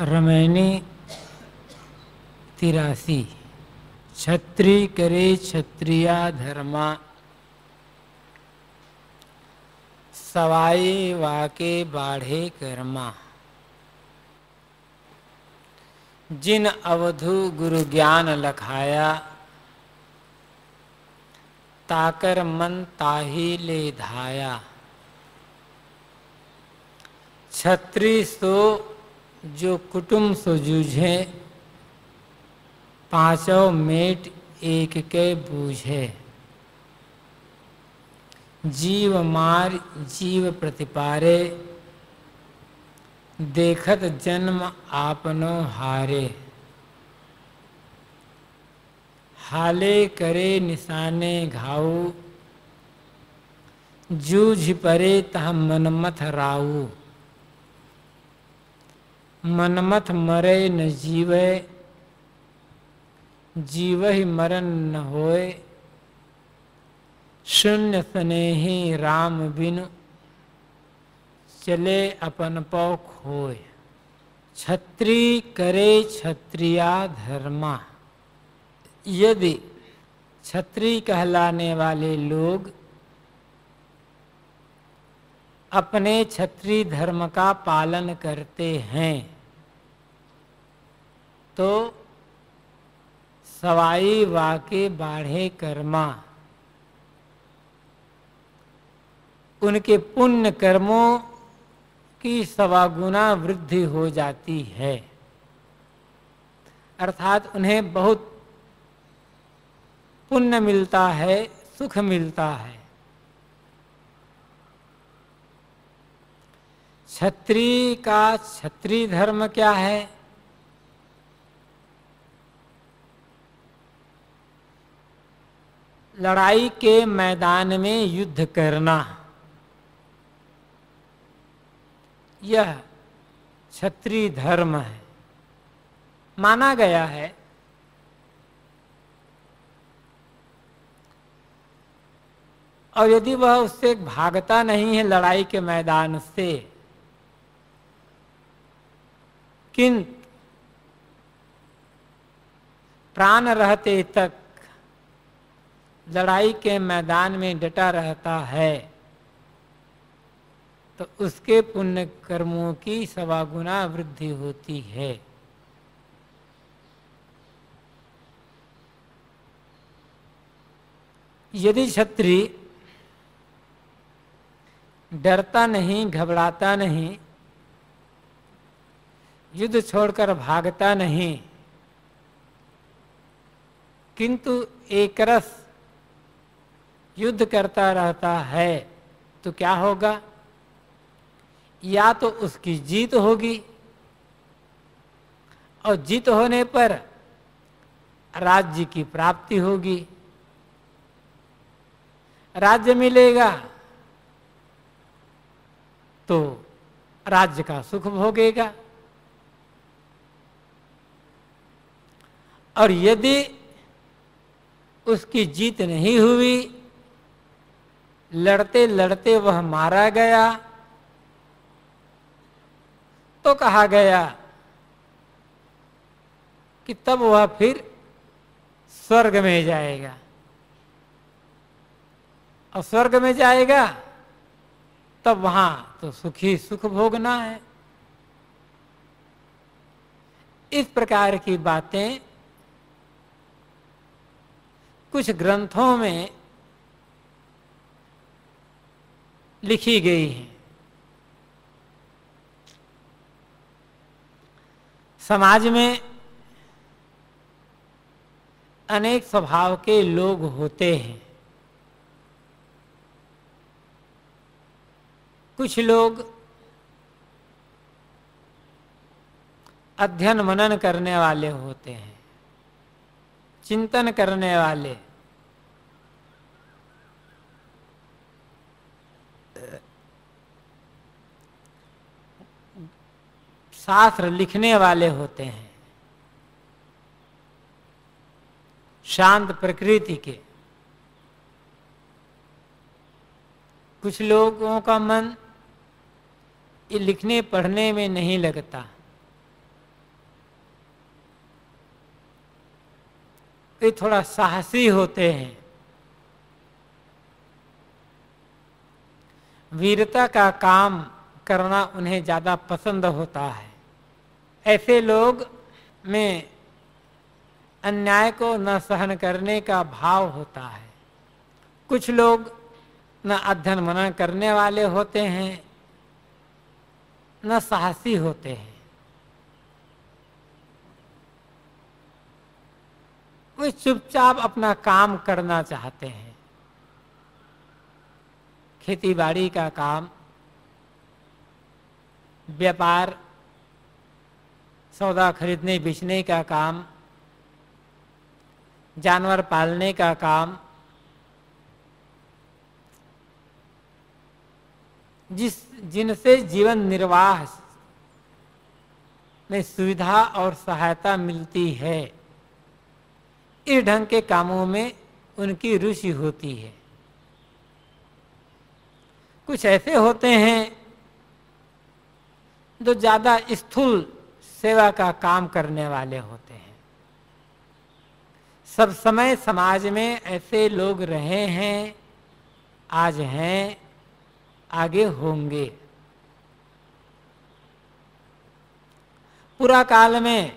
रमैनी तिरासी छत्री करे छत्रिया धर्मा सवाई वाके बाढ़े कर्मा जिन अवधु गुरु ज्ञान लखाया ताकर मन ताही ले धाया छत्री सो जो कुटुम सो जूझे पांचों मेट एक के बूझे जीव मार जीव प्रतिपारे देखत जन्म आपनो हारे हाले करे निशाने घाऊ जूझ परे तह मनमथ राऊ मनमथ मरे न जीवे जीव ही मरण न होए शून्य स्नेही राम बिनु चले अपन पौख खोए छत्री करे छत्रिया धर्मा यदि छत्री कहलाने वाले लोग अपने छत्री धर्म का पालन करते हैं तो सवाई वाके बाढ़े कर्मा उनके पुण्य कर्मों की सवागुना वृद्धि हो जाती है अर्थात उन्हें बहुत पुण्य मिलता है सुख मिलता है क्षत्री का क्षत्रिय धर्म क्या है लड़ाई के मैदान में युद्ध करना यह क्षत्रिय धर्म है माना गया है और यदि वह उससे भागता नहीं है लड़ाई के मैदान से किंतु प्राण रहते तक लड़ाई के मैदान में डटा रहता है तो उसके पुण्य कर्मों की सवागुना वृद्धि होती है यदि क्षत्रि डरता नहीं घबराता नहीं युद्ध छोड़कर भागता नहीं किंतु एकरस युद्ध करता रहता है तो क्या होगा या तो उसकी जीत होगी और जीत होने पर राज्य की प्राप्ति होगी राज्य मिलेगा तो राज्य का सुख भोगेगा और यदि उसकी जीत नहीं हुई लड़ते लड़ते वह मारा गया तो कहा गया कि तब वह फिर स्वर्ग में जाएगा और स्वर्ग में जाएगा तब वहां तो सुखी सुख भोगना है इस प्रकार की बातें कुछ ग्रंथों में लिखी गई है समाज में अनेक स्वभाव के लोग होते हैं कुछ लोग अध्ययन मनन करने वाले होते हैं चिंतन करने वाले शास्त्र लिखने वाले होते हैं शांत प्रकृति के कुछ लोगों का मन ये लिखने पढ़ने में नहीं लगता ये थोड़ा साहसी होते हैं वीरता का काम करना उन्हें ज़्यादा पसंद होता है ऐसे लोग में अन्याय को न सहन करने का भाव होता है कुछ लोग न अध्ययन मना करने वाले होते हैं न साहसी होते हैं वे चुपचाप अपना काम करना चाहते हैं खेती बाड़ी का काम व्यापार सौदा खरीदने बेचने का काम जानवर पालने का काम जिस जिनसे जीवन निर्वाह में सुविधा और सहायता मिलती है इस ढंग के कामों में उनकी रुचि होती है कुछ ऐसे होते हैं जो ज़्यादा स्थूल सेवा का काम करने वाले होते हैं सब समय समाज में ऐसे लोग रहे हैं आज हैं आगे होंगे पूरा काल में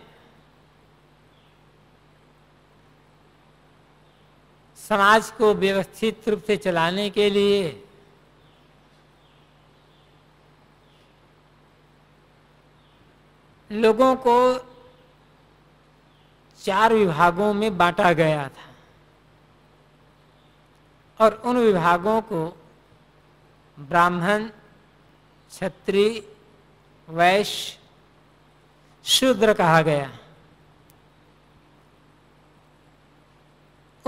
समाज को व्यवस्थित रूप से चलाने के लिए लोगों को चार विभागों में बांटा गया था और उन विभागों को ब्राह्मण क्षत्रिय वैश्य शूद्र कहा गया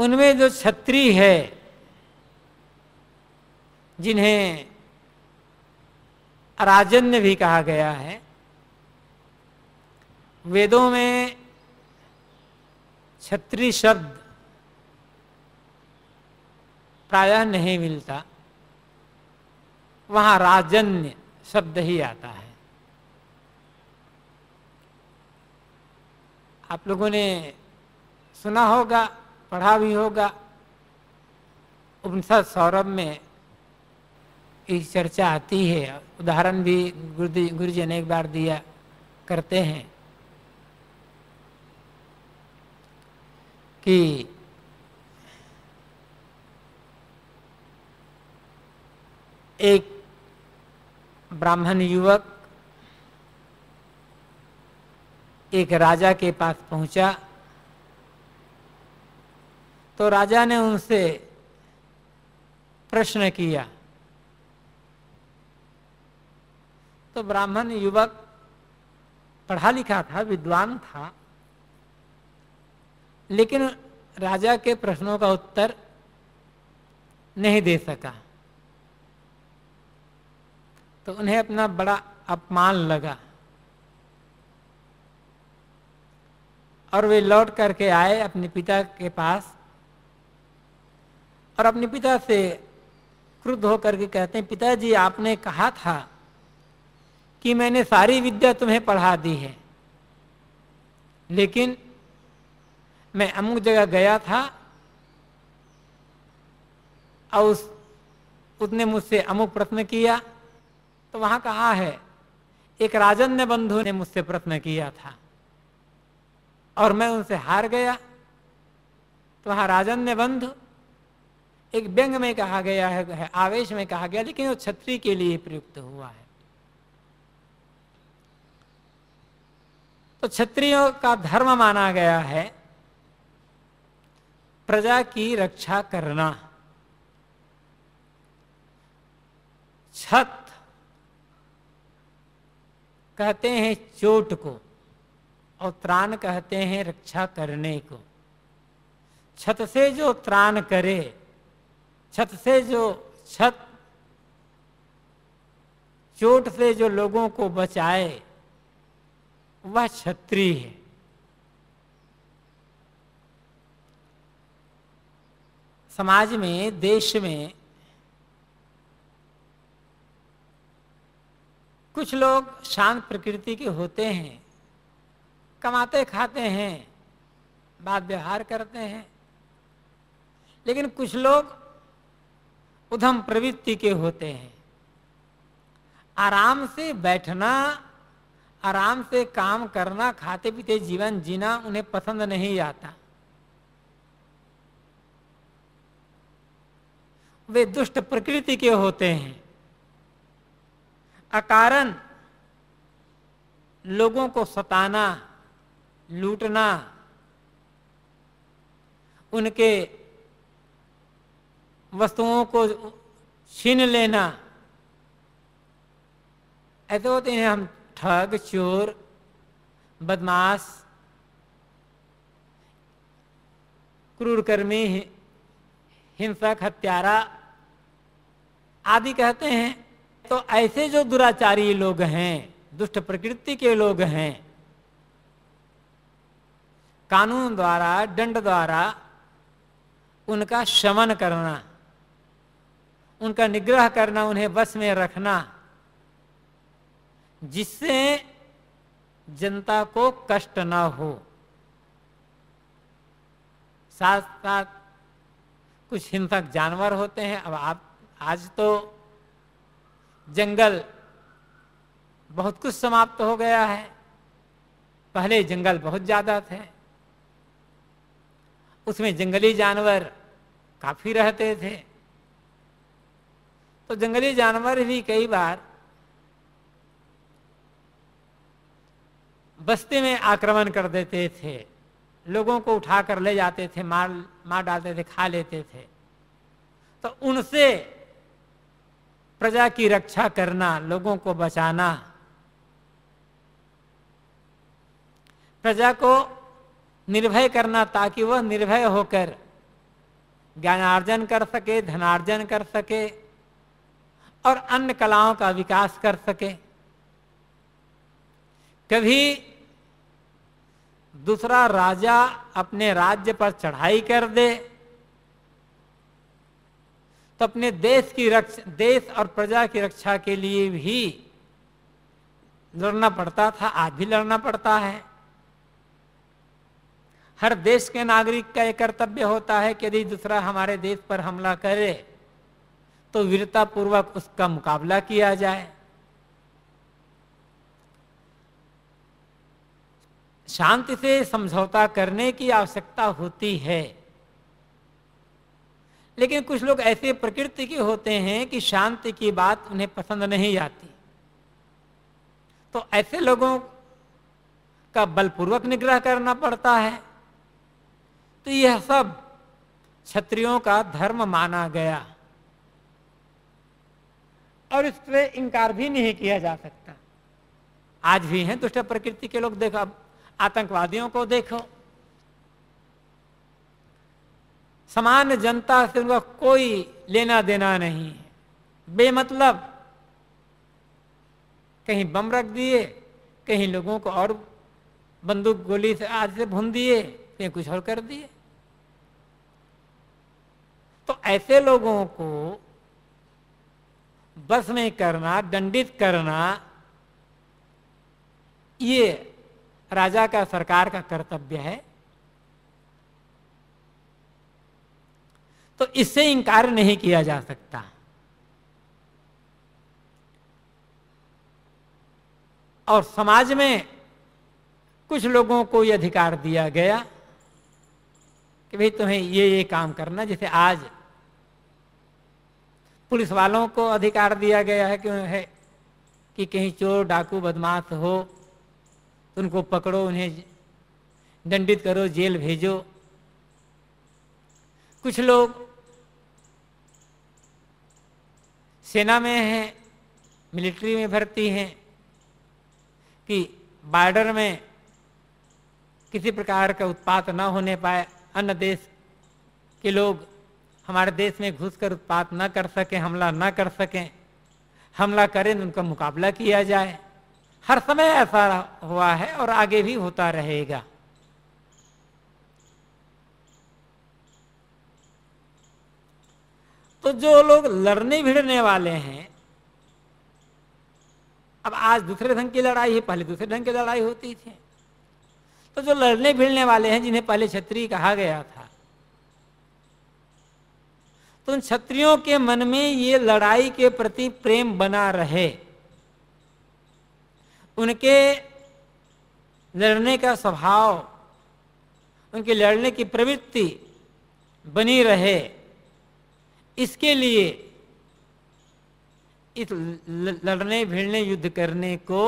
उनमें जो क्षत्रिय है जिन्हें राजन्य भी कहा गया है वेदों में छत्री शब्द प्रायः नहीं मिलता वहां राजन्य शब्द ही आता है आप लोगों ने सुना होगा पढ़ा भी होगा उपनिषद सौरभ में इस चर्चा आती है उदाहरण भी गुरु गुरुजी ने एक बार दिया करते हैं कि एक ब्राह्मण युवक एक राजा के पास पहुंचा तो राजा ने उनसे प्रश्न किया तो ब्राह्मण युवक पढ़ा लिखा था विद्वान था लेकिन राजा के प्रश्नों का उत्तर नहीं दे सका तो उन्हें अपना बड़ा अपमान लगा और वे लौट करके आए अपने पिता के पास और अपने पिता से क्रुद्ध होकर के कहते हैं पिताजी आपने कहा था कि मैंने सारी विद्या तुम्हें पढ़ा दी है लेकिन मैं अमुक जगह गया था और उस उसने मुझसे अमुक प्रश्न किया तो वहां कहा है एक राजन ने बंधु ने मुझसे प्रश्न किया था और मैं उनसे हार गया तो वहां राजन ने बंधु एक व्यंग में कहा गया है आवेश में कहा गया लेकिन वो छत्री के लिए प्रयुक्त हुआ है तो छत्रियों का धर्म माना गया है प्रजा की रक्षा करना छत कहते हैं चोट को और त्राण कहते हैं रक्षा करने को छत से जो त्राण करे छत से जो छत चोट से जो लोगों को बचाए वह क्षत्रिय है समाज में देश में कुछ लोग शांत प्रकृति के होते हैं कमाते खाते हैं बात व्यवहार करते हैं लेकिन कुछ लोग उधम प्रवृत्ति के होते हैं आराम से बैठना आराम से काम करना खाते पीते जीवन जीना उन्हें पसंद नहीं आता वे दुष्ट प्रकृति के होते हैं अकारण लोगों को सताना लूटना उनके वस्तुओं को छीन लेना ऐसे होते हैं हम ठग चोर बदमाश क्रूरकर्मी हिंसक हत्यारा आदि कहते हैं तो ऐसे जो दुराचारी लोग हैं दुष्ट प्रकृति के लोग हैं कानून द्वारा दंड द्वारा उनका शमन करना उनका निग्रह करना उन्हें बस में रखना जिससे जनता को कष्ट ना हो साथ साथ कुछ हिंसक जानवर होते हैं अब आप आज तो जंगल बहुत कुछ समाप्त हो गया है पहले जंगल बहुत ज्यादा थे उसमें जंगली जानवर काफी रहते थे तो जंगली जानवर भी कई बार बस्ती में आक्रमण कर देते थे लोगों को उठा कर ले जाते थे मार मार डालते थे खा लेते थे तो उनसे प्रजा की रक्षा करना लोगों को बचाना प्रजा को निर्भय करना ताकि वह निर्भय होकर ज्ञानार्जन कर सके धनार्जन कर सके और अन्य कलाओं का विकास कर सके कभी दूसरा राजा अपने राज्य पर चढ़ाई कर दे तो अपने देश की रक्षा देश और प्रजा की रक्षा के लिए भी लड़ना पड़ता था आज भी लड़ना पड़ता है हर देश के नागरिक का यह कर्तव्य होता है कि यदि दूसरा हमारे देश पर हमला करे तो वीरता पूर्वक उसका मुकाबला किया जाए शांति से समझौता करने की आवश्यकता होती है लेकिन कुछ लोग ऐसे प्रकृति के होते हैं कि शांति की बात उन्हें पसंद नहीं आती तो ऐसे लोगों का बलपूर्वक निग्रह करना पड़ता है तो यह सब क्षत्रियों का धर्म माना गया और इससे इनकार भी नहीं किया जा सकता आज भी हैं दुष्ट प्रकृति के लोग देखो आतंकवादियों को देखो सामान्य जनता से उनका कोई लेना देना नहीं है बेमतलब कहीं बम रख दिए कहीं लोगों को और बंदूक गोली से आज से भून दिए कहीं कुछ और कर दिए तो ऐसे लोगों को बस में करना दंडित करना ये राजा का सरकार का कर्तव्य है तो इससे इंकार नहीं किया जा सकता और समाज में कुछ लोगों को यह अधिकार दिया गया कि भाई तुम्हें ये ये काम करना जैसे आज पुलिस वालों को अधिकार दिया गया है क्यों है कि कहीं चोर डाकू बदमाश हो तो उनको पकड़ो उन्हें दंडित करो जेल भेजो कुछ लोग सेना में हैं मिलिट्री में भर्ती हैं कि बॉर्डर में किसी प्रकार का उत्पात ना होने पाए अन्य देश के लोग हमारे देश में घुसकर उत्पात ना कर सकें हमला ना कर सकें हमला करें तो उनका मुकाबला किया जाए हर समय ऐसा हुआ है और आगे भी होता रहेगा तो जो लोग लड़ने भिड़ने वाले हैं अब आज दूसरे ढंग की लड़ाई है पहले दूसरे ढंग की लड़ाई होती थी तो जो लड़ने भिड़ने वाले हैं जिन्हें पहले क्षत्रिय कहा गया था तो उन क्षत्रियों के मन में ये लड़ाई के प्रति प्रेम बना रहे उनके लड़ने का स्वभाव उनके लड़ने की प्रवृत्ति बनी रहे इसके लिए इस लड़ने भिड़ने युद्ध करने को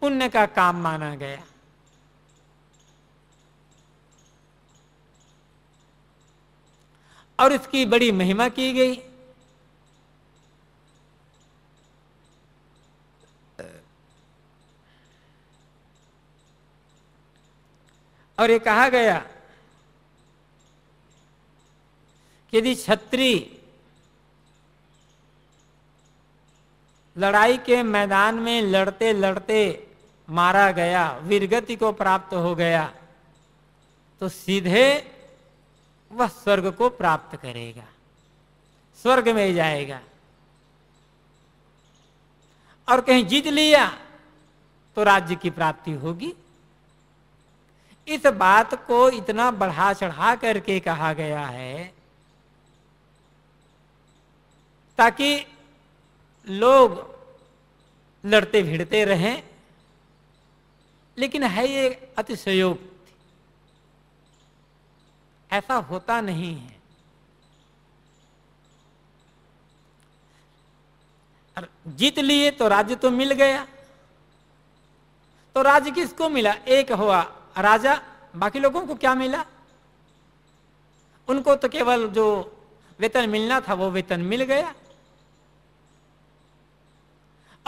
पुण्य का काम माना गया और इसकी बड़ी महिमा की गई और ये कहा गया यदि छत्री लड़ाई के मैदान में लड़ते लड़ते मारा गया वीरगति को प्राप्त हो गया तो सीधे वह स्वर्ग को प्राप्त करेगा स्वर्ग में जाएगा और कहीं जीत लिया तो राज्य की प्राप्ति होगी इस बात को इतना बढ़ा चढ़ा करके कहा गया है ताकि लोग लड़ते भिड़ते रहें लेकिन है ये अतिशयोग ऐसा होता नहीं है जीत लिए तो राज्य तो मिल गया तो राज्य किसको मिला एक हुआ राजा बाकी लोगों को क्या मिला उनको तो केवल जो वेतन मिलना था वो वेतन मिल गया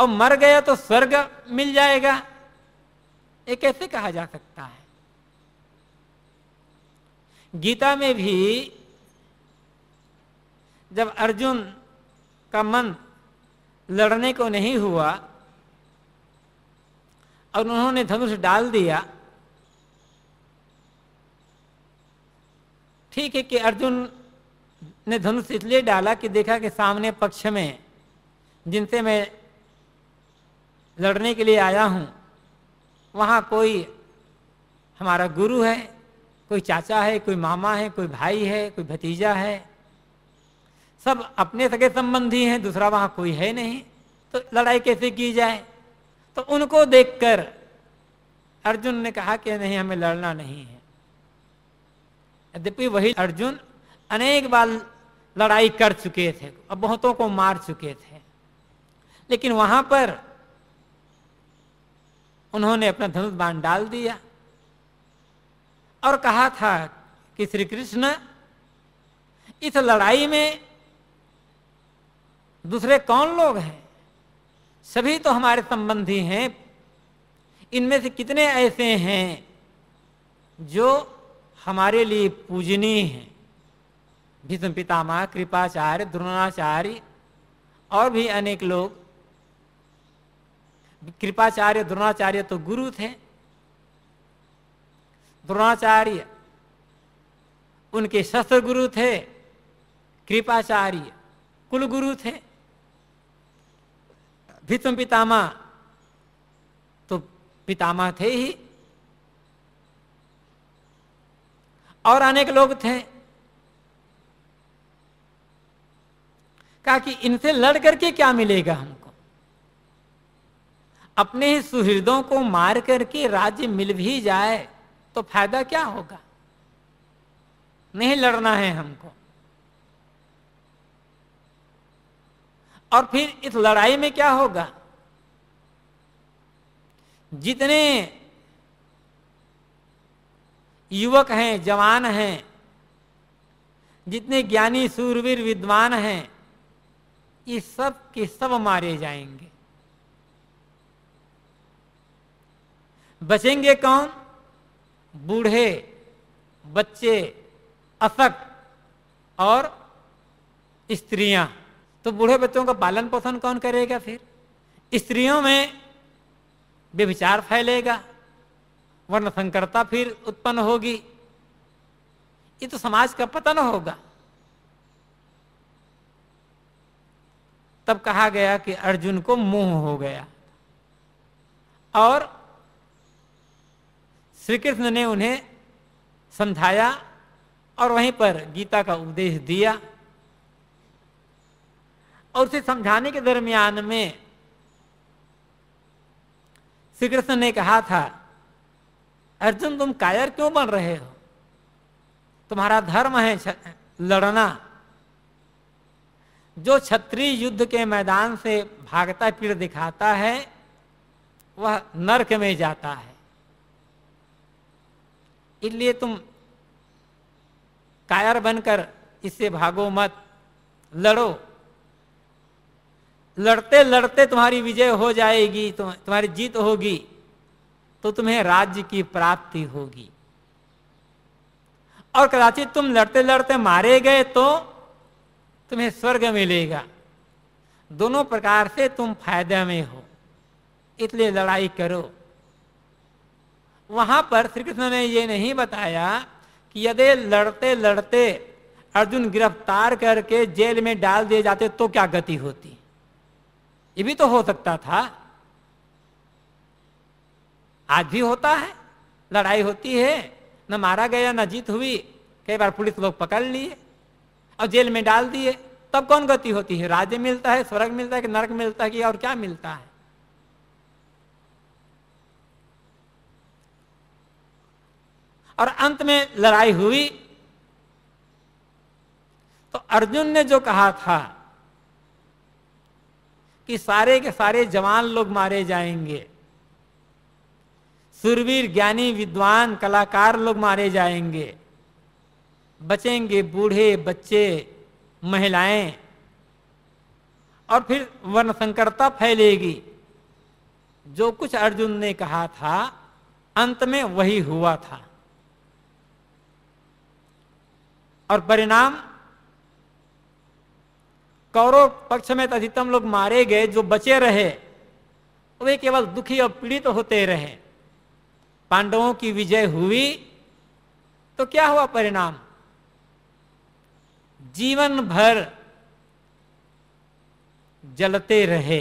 और मर गया तो स्वर्ग मिल जाएगा ये कैसे कहा जा सकता है गीता में भी जब अर्जुन का मन लड़ने को नहीं हुआ और उन्होंने धनुष डाल दिया ठीक है कि अर्जुन ने धनुष इसलिए डाला कि देखा कि सामने पक्ष में जिनसे मैं लड़ने के लिए आया हूँ वहाँ कोई हमारा गुरु है कोई चाचा है कोई मामा है कोई भाई है कोई भतीजा है सब अपने सगे संबंधी हैं दूसरा वहाँ कोई है नहीं तो लड़ाई कैसे की जाए तो उनको देखकर अर्जुन ने कहा कि नहीं हमें लड़ना नहीं है यद्यपि वही अर्जुन अनेक बार लड़ाई कर चुके थे अब बहुतों को मार चुके थे लेकिन वहां पर उन्होंने अपना धनुष बाण डाल दिया और कहा था कि श्री कृष्ण इस लड़ाई में दूसरे कौन लोग हैं सभी तो हमारे संबंधी हैं इनमें से कितने ऐसे हैं जो हमारे लिए पूजनीय हैं भीष्म पितामह कृपाचार्य द्रोणाचार्य और भी अनेक लोग कृपाचार्य द्रोणाचार्य तो गुरु थे द्रोणाचार्य उनके शस्त्र गुरु थे कृपाचार्य कुल गुरु थे भीतम पितामा तो पितामा थे ही और अनेक लोग थे कहा कि इनसे लड़ करके क्या मिलेगा हमको अपने ही सुहृदों को मार करके राज्य मिल भी जाए तो फायदा क्या होगा नहीं लड़ना है हमको और फिर इस लड़ाई में क्या होगा जितने युवक हैं जवान हैं जितने ज्ञानी सूरवीर विद्वान हैं ये सब के सब मारे जाएंगे बचेंगे कौन बूढ़े बच्चे अशक और स्त्रियां तो बूढ़े बच्चों का पालन पोषण कौन करेगा फिर स्त्रियों में व्यभिचार फैलेगा वर्ण संकरता फिर उत्पन्न होगी ये तो समाज का पतन होगा तब कहा गया कि अर्जुन को मोह हो गया और श्री कृष्ण ने उन्हें समझाया और वहीं पर गीता का उपदेश दिया और उसे समझाने के दरमियान में श्री कृष्ण ने कहा था अर्जुन तुम कायर क्यों बन रहे हो तुम्हारा धर्म है लड़ना जो क्षत्रिय युद्ध के मैदान से भागता पीड़ दिखाता है वह नरक में जाता है इसलिए तुम कायर बनकर इससे भागो मत लड़ो लड़ते लड़ते तुम्हारी विजय हो जाएगी तुम, तुम्हारी जीत होगी तो तुम्हें राज्य की प्राप्ति होगी और कदाचित तुम लड़ते लड़ते मारे गए तो तुम्हें स्वर्ग मिलेगा दोनों प्रकार से तुम फायदे में हो इसलिए लड़ाई करो वहां पर श्री कृष्ण ने ये नहीं बताया कि यदि लड़ते लड़ते अर्जुन गिरफ्तार करके जेल में डाल दिए जाते तो क्या गति होती ये भी तो हो सकता था आज भी होता है लड़ाई होती है न मारा गया न जीत हुई कई बार पुलिस लोग पकड़ लिए और जेल में डाल दिए तब कौन गति होती है राज्य मिलता है स्वर्ग मिलता है कि नरक मिलता है कि और क्या मिलता है और अंत में लड़ाई हुई तो अर्जुन ने जो कहा था कि सारे के सारे जवान लोग मारे जाएंगे सुरवीर ज्ञानी विद्वान कलाकार लोग मारे जाएंगे बचेंगे बूढ़े बच्चे महिलाएं और फिर वर्ण संकरता फैलेगी जो कुछ अर्जुन ने कहा था अंत में वही हुआ था और परिणाम कौरव पक्ष में अधिकतम लोग मारे गए जो बचे रहे वे केवल दुखी और पीड़ित तो होते रहे पांडवों की विजय हुई तो क्या हुआ परिणाम जीवन भर जलते रहे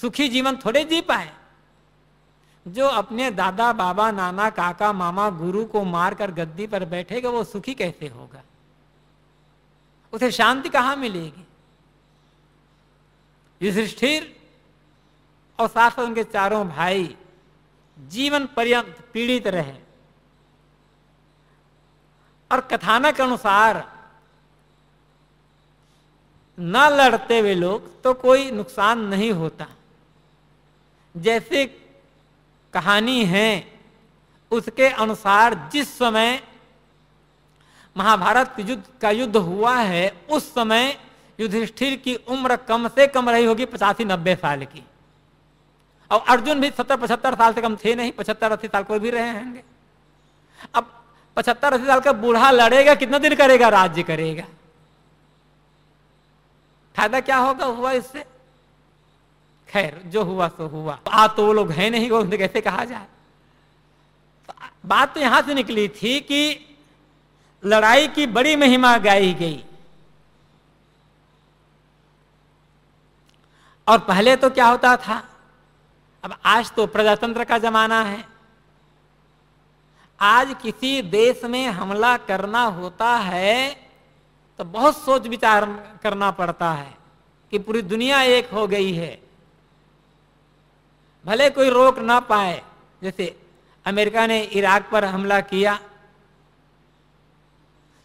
सुखी जीवन थोड़े जी पाए जो अपने दादा बाबा नाना काका मामा गुरु को मारकर गद्दी पर बैठेगा वो सुखी कैसे होगा उसे शांति कहां मिलेगी युधिष्ठिर और साथ साथ उनके चारों भाई जीवन पर्यंत पीड़ित रहे और कथानक अनुसार न लड़ते हुए लोग तो कोई नुकसान नहीं होता जैसे कहानी है उसके अनुसार जिस समय महाभारत युद्ध का युद्ध हुआ है उस समय युधिष्ठिर की उम्र कम से कम रही होगी पचासी नब्बे साल की और अर्जुन भी सत्तर पचहत्तर साल से कम थे नहीं पचहत्तर अस्सी साल को भी रहे होंगे अब पचहत्तर अस्सी साल का बूढ़ा लड़ेगा कितना दिन करेगा राज्य करेगा फायदा क्या होगा हुआ इससे खैर जो हुआ सो हुआ तो आ तो वो लोग हैं नहीं वो उनसे कैसे कहा जाए तो बात तो यहां से निकली थी कि लड़ाई की बड़ी महिमा गाई गई और पहले तो क्या होता था अब आज तो प्रजातंत्र का जमाना है आज किसी देश में हमला करना होता है तो बहुत सोच विचार करना पड़ता है कि पूरी दुनिया एक हो गई है भले कोई रोक ना पाए जैसे अमेरिका ने इराक पर हमला किया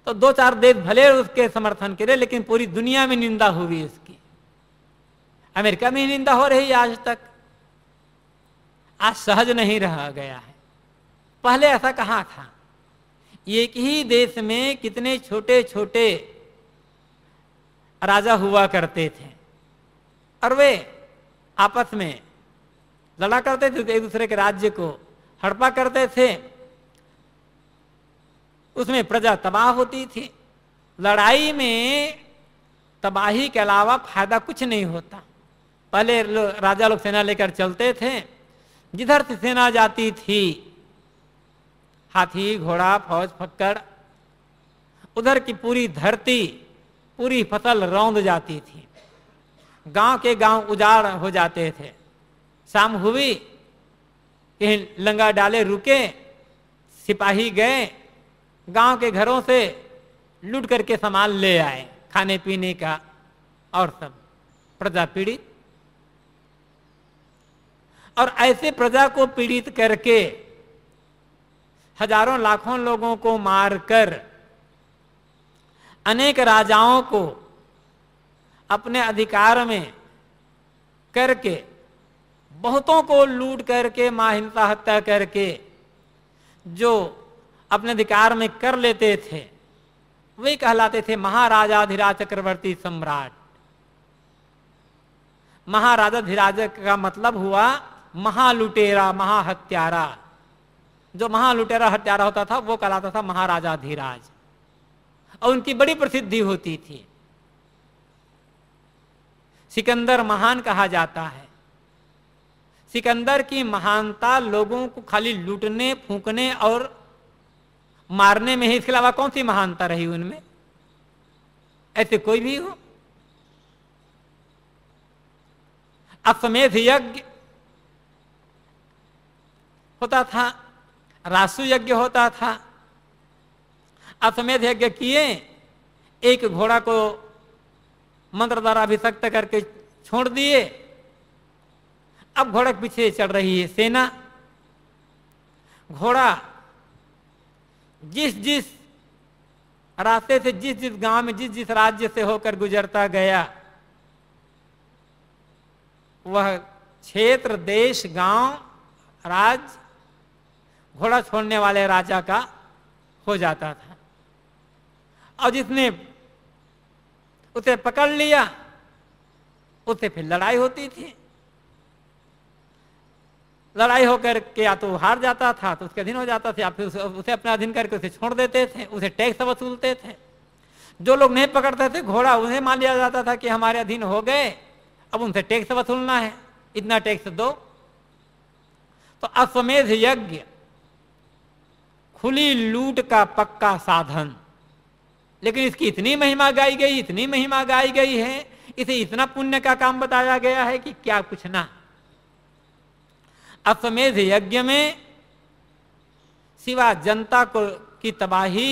तो दो चार देश भले उसके समर्थन करे लेकिन पूरी दुनिया में निंदा हुई इसकी अमेरिका में निंदा हो रही आज तक आज सहज नहीं रह गया है पहले ऐसा कहा था एक ही देश में कितने छोटे छोटे राजा हुआ करते थे और वे आपस में लड़ा करते थे तो एक दूसरे के राज्य को हड़पा करते थे उसमें प्रजा तबाह होती थी लड़ाई में तबाही के अलावा फायदा कुछ नहीं होता पहले लो, राजा लोग सेना लेकर चलते थे जिधर से सेना जाती थी हाथी घोड़ा फौज फक्कड़ उधर की पूरी धरती पूरी फसल रौंद जाती थी गांव के गांव उजाड़ हो जाते थे शाम हुई कहीं लंगा डाले रुके सिपाही गए गांव के घरों से लूट करके सामान ले आए खाने पीने का और सब प्रजा पीड़ित और ऐसे प्रजा को पीड़ित करके हजारों लाखों लोगों को मारकर अनेक राजाओं को अपने अधिकार में करके बहुतों को लूट करके माहिंसा हत्या करके जो अपने अधिकार में कर लेते थे वे कहलाते थे महाराजा धीराज चक्रवर्ती सम्राट महाराजा धीराज का मतलब हुआ महालुटेरा महाहत्यारा जो महालुटेरा हत्यारा होता था वो कहलाता था महाराजा धीराज और उनकी बड़ी प्रसिद्धि होती थी सिकंदर महान कहा जाता है सिकंदर की महानता लोगों को खाली लूटने फूकने और मारने में ही इसके अलावा कौन सी महानता रही उनमें ऐसे कोई भी हो अश्वेध यज्ञ होता था रासु यज्ञ होता था अश्वेध यज्ञ किए एक घोड़ा को मंत्र द्वारा अभिशक्त करके छोड़ दिए अब घोड़ा के पीछे चढ़ रही है सेना घोड़ा जिस जिस रास्ते से जिस जिस गांव में जिस जिस राज्य से होकर गुजरता गया वह क्षेत्र देश गांव राज घोड़ा छोड़ने वाले राजा का हो जाता था और जिसने उसे पकड़ लिया उसे फिर लड़ाई होती थी लड़ाई होकर के या तो हार जाता था तो उसके अधीन हो जाता था या फिर उसे अपना अधीन करके उसे छोड़ देते थे उसे टैक्स वसूलते थे जो लोग नहीं पकड़ते थे घोड़ा उन्हें मान लिया जाता था कि हमारे अधीन हो गए अब उनसे टैक्स वसूलना है इतना टैक्स दो तो अश्वमेध यज्ञ खुली लूट का पक्का साधन लेकिन इसकी इतनी महिमा गाई गई इतनी महिमा गाई गई है इसे इतना पुण्य का काम बताया गया है कि क्या कुछ ना अश्वमेध यज्ञ में सिवा जनता को की तबाही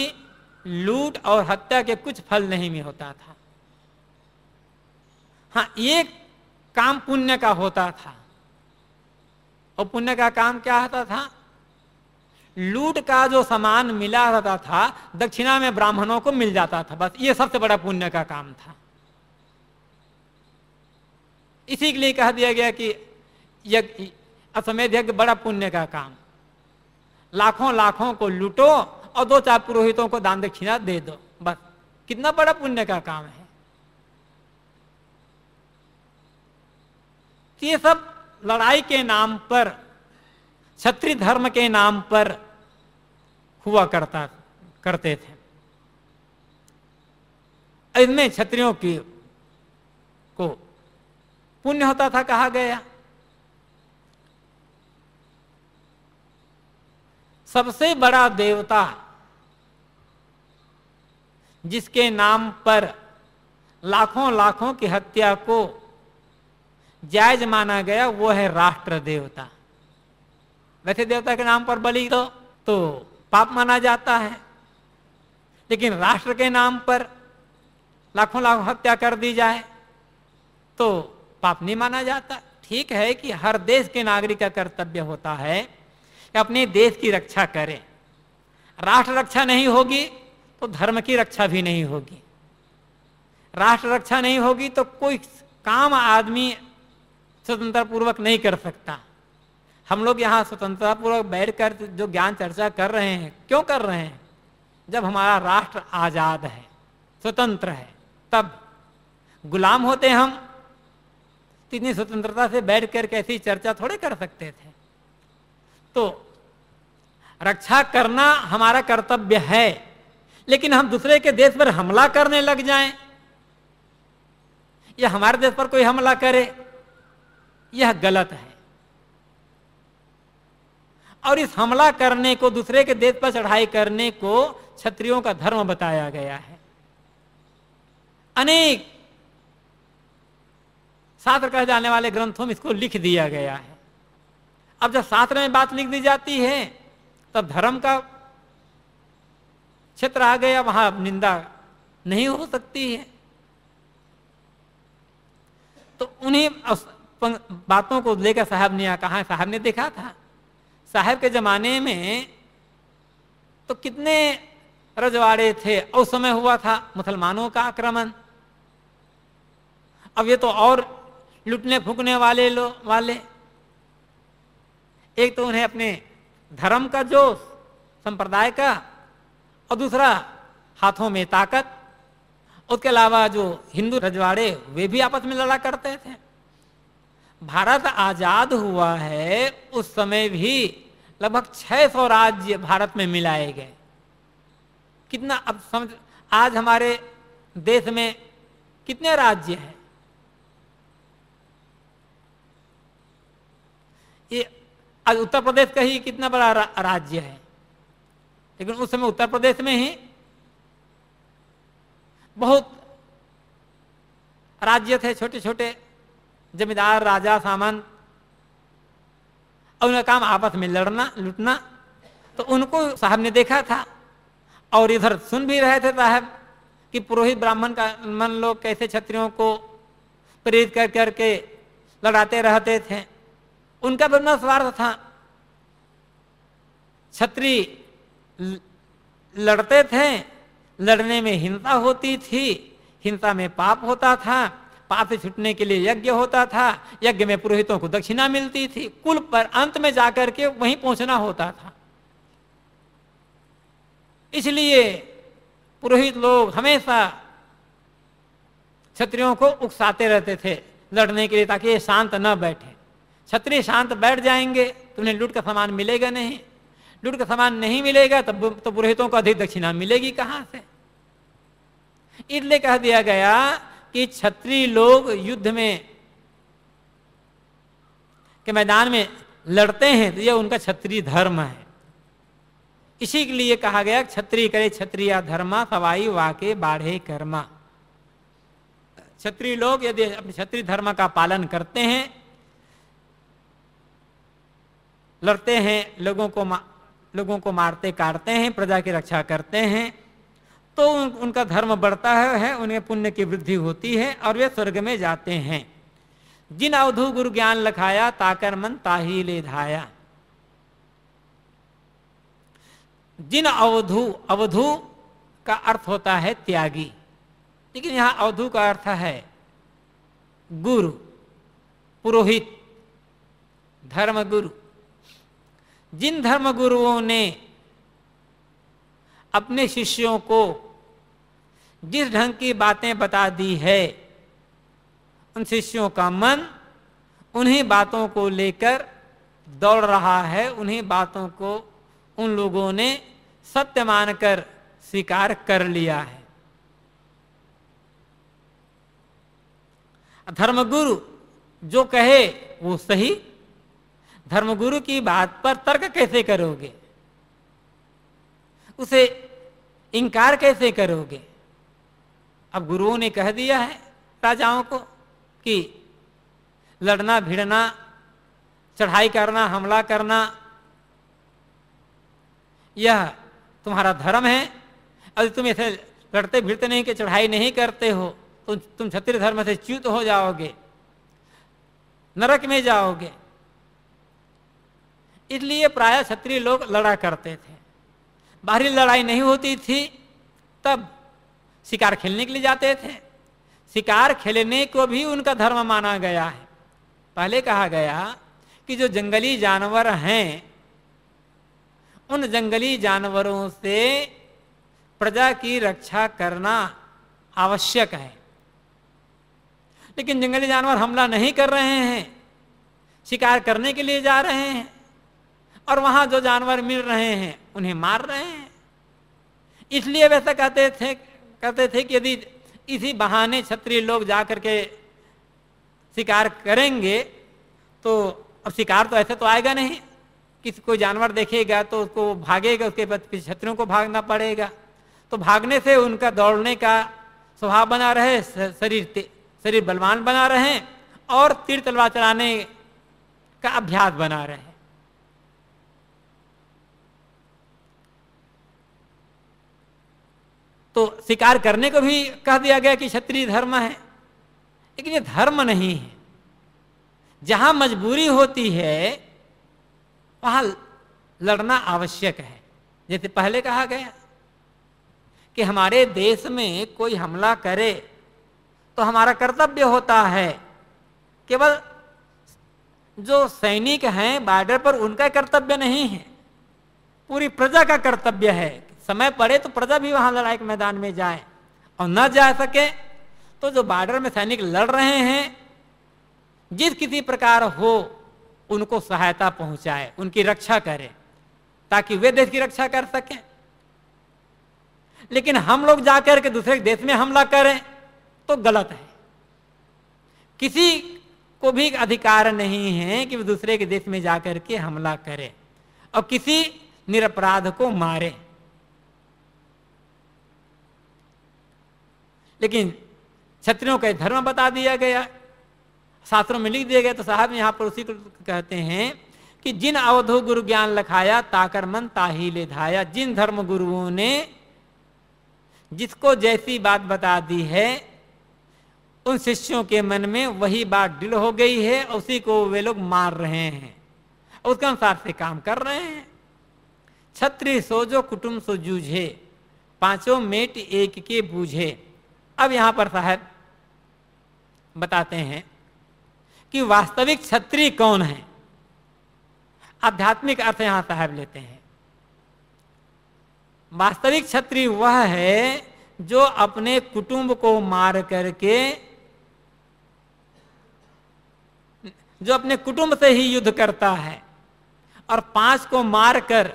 लूट और हत्या के कुछ फल नहीं में होता था हाँ ये काम पुण्य का होता था और पुण्य का काम क्या होता था लूट का जो सामान मिला रहता था दक्षिणा में ब्राह्मणों को मिल जाता था बस ये सबसे बड़ा पुण्य का काम था इसी के लिए कह दिया गया कि असमेध यज्ञ बड़ा पुण्य का काम लाखों लाखों को लूटो और दो चार पुरोहितों को दान दक्षिणा दे दो बस कितना बड़ा पुण्य का काम है तो ये सब लड़ाई के नाम पर क्षत्रिय धर्म के नाम पर हुआ करता करते थे इनमें क्षत्रियों की को पुण्य होता था कहा गया सबसे बड़ा देवता जिसके नाम पर लाखों लाखों की हत्या को जायज माना गया वो है राष्ट्र देवता वैसे देवता के नाम पर बलि दो तो, तो पाप माना जाता है लेकिन राष्ट्र के नाम पर लाखों लाखों हत्या कर दी जाए तो पाप नहीं माना जाता ठीक है कि हर देश के नागरिक का कर्तव्य होता है कि अपने देश की रक्षा करें राष्ट्र रक्षा नहीं होगी तो धर्म की रक्षा भी नहीं होगी राष्ट्र रक्षा नहीं होगी तो कोई काम आदमी स्वतंत्रता पूर्वक नहीं कर सकता हम लोग यहाँ स्वतंत्रता पूर्वक बैठ कर जो ज्ञान चर्चा कर रहे हैं क्यों कर रहे हैं जब हमारा राष्ट्र आजाद है स्वतंत्र है तब गुलाम होते हम इतनी स्वतंत्रता से बैठ कर कैसी चर्चा थोड़े कर सकते थे तो रक्षा करना हमारा कर्तव्य है लेकिन हम दूसरे के देश पर हमला करने लग जाएं या हमारे देश पर कोई हमला करे यह गलत है और इस हमला करने को दूसरे के देश पर चढ़ाई करने को क्षत्रियों का धर्म बताया गया है अनेक शास्त्र कहे जाने वाले ग्रंथों में इसको लिख दिया गया है अब जब शास्त्र में बात लिख दी जाती है तब धर्म का क्षेत्र आ गया वहां निंदा नहीं हो सकती है तो उन्हीं बातों को लेकर साहब ने कहा साहब ने देखा था साहब के जमाने में तो कितने रजवाड़े थे उस समय हुआ था मुसलमानों का आक्रमण अब ये तो और लुटने फूकने वाले लो वाले एक तो उन्हें अपने धर्म का जोश संप्रदाय का और दूसरा हाथों में ताकत उसके अलावा जो हिंदू रजवाड़े वे भी आपस में लड़ा करते थे भारत आजाद हुआ है उस समय भी लगभग 600 राज्य भारत में मिलाए गए कितना अब समझ आज हमारे देश में कितने राज्य हैं आज उत्तर प्रदेश का ही कितना बड़ा रा, राज्य है लेकिन उस समय उत्तर प्रदेश में ही बहुत राज्य थे छोटे छोटे जमींदार राजा सामंत उनका काम आपस में लड़ना लुटना तो उनको साहब ने देखा था और इधर सुन भी रहे थे साहब कि पुरोहित ब्राह्मण का मन लोग कैसे क्षत्रियों को प्रेरित कर करके लड़ाते रहते थे उनका अपना स्वार्थ था छत्री लड़ते थे लड़ने में हिंसा होती थी हिंसा में पाप होता था पाप से छुटने के लिए यज्ञ होता था यज्ञ में पुरोहितों को दक्षिणा मिलती थी कुल पर अंत में जाकर के वहीं पहुंचना होता था इसलिए पुरोहित लोग हमेशा क्षत्रियों को उकसाते रहते थे लड़ने के लिए ताकि ये शांत न बैठे छतरी शांत बैठ जाएंगे तुम्हें लूट का सामान मिलेगा नहीं लूट का सामान नहीं मिलेगा तब तो पुरोहितों तो को अधिक दक्षिणा मिलेगी कहां से इसलिए कह दिया गया कि छत्री लोग युद्ध में के मैदान में लड़ते हैं तो यह उनका छत्री धर्म है इसी के लिए कहा गया छत्री करे छत्रिया धर्मा सवाई वाके बाढ़े कर्मा छत्री लोग यदि अपने छत्री धर्म का पालन करते हैं लड़ते हैं लोगों को लोगों को मारते काटते हैं प्रजा की रक्षा करते हैं तो उन, उनका धर्म बढ़ता है, है उनके पुण्य की वृद्धि होती है और वे स्वर्ग में जाते हैं जिन अवधु गुरु ज्ञान लखाया ताकर मन ताही ले धाया जिन अवधु अवधु का अर्थ होता है त्यागी लेकिन यहां अवधु का अर्थ है गुरु पुरोहित धर्म गुरु जिन धर्मगुरुओं ने अपने शिष्यों को जिस ढंग की बातें बता दी है उन शिष्यों का मन उन्हीं बातों को लेकर दौड़ रहा है उन्हीं बातों को उन लोगों ने सत्य मानकर स्वीकार कर लिया है धर्मगुरु जो कहे वो सही धर्मगुरु की बात पर तर्क कैसे करोगे उसे इंकार कैसे करोगे अब गुरुओं ने कह दिया है राजाओं को कि लड़ना भिड़ना चढ़ाई करना हमला करना यह तुम्हारा धर्म है अगर तुम ऐसे लड़ते भिड़ते नहीं कि चढ़ाई नहीं करते हो तो तुम क्षत्रिय धर्म से च्युत हो जाओगे नरक में जाओगे इसलिए प्राय क्षत्रिय लोग लड़ा करते थे बाहरी लड़ाई नहीं होती थी तब शिकार खेलने के लिए जाते थे शिकार खेलने को भी उनका धर्म माना गया है पहले कहा गया कि जो जंगली जानवर हैं उन जंगली जानवरों से प्रजा की रक्षा करना आवश्यक है लेकिन जंगली जानवर हमला नहीं कर रहे हैं शिकार करने के लिए जा रहे हैं और वहां जो जानवर मिल रहे हैं उन्हें मार रहे हैं इसलिए वैसा कहते थे कहते थे कि यदि इसी बहाने क्षत्रिय लोग जाकर के शिकार करेंगे तो अब शिकार तो ऐसे तो आएगा नहीं किसी कोई जानवर देखेगा तो उसको भागेगा उसके बाद क्षत्रियों को भागना पड़ेगा तो भागने से उनका दौड़ने का स्वभाव बना रहे शरीर शरीर बलवान बना रहे और तीर तलवार चलाने का अभ्यास बना रहे तो स्वीकार करने को भी कह दिया गया कि क्षत्रिय धर्म है लेकिन ये धर्म नहीं है जहां मजबूरी होती है वहां लड़ना आवश्यक है जैसे पहले कहा गया कि हमारे देश में कोई हमला करे तो हमारा कर्तव्य होता है केवल जो सैनिक हैं बॉर्डर पर उनका कर्तव्य नहीं है पूरी प्रजा का कर्तव्य है समय पड़े तो प्रजा भी वहां लड़ाई के मैदान में जाए और न जा सके तो जो बॉर्डर में सैनिक लड़ रहे हैं जिस किसी प्रकार हो उनको सहायता पहुंचाए उनकी रक्षा करे ताकि वे देश की रक्षा कर सके लेकिन हम लोग जाकर के दूसरे देश में हमला करें तो गलत है किसी को भी अधिकार नहीं है कि दूसरे के देश में जाकर के हमला करे और किसी निरपराध को मारे लेकिन क्षत्रियों का धर्म बता दिया गया शास्त्रों में लिख दिया गया तो साहब यहाँ पर उसी को कहते हैं कि जिन अवधु गुरु ज्ञान लखाया ताकर मन ताही ले धाया जिन धर्म गुरुओं ने जिसको जैसी बात बता दी है उन शिष्यों के मन में वही बात डिल हो गई है उसी को वे लोग मार रहे हैं उसके अनुसार से काम कर रहे हैं छत्री सोजो कुटुम सो जूझे पांचों मेट एक के बूझे अब यहां पर साहब बताते हैं कि वास्तविक क्षत्रिय कौन है आध्यात्मिक अर्थ यहां साहब लेते हैं वास्तविक क्षत्रिय वह है जो अपने कुटुंब को मार करके जो अपने कुटुंब से ही युद्ध करता है और पांच को मारकर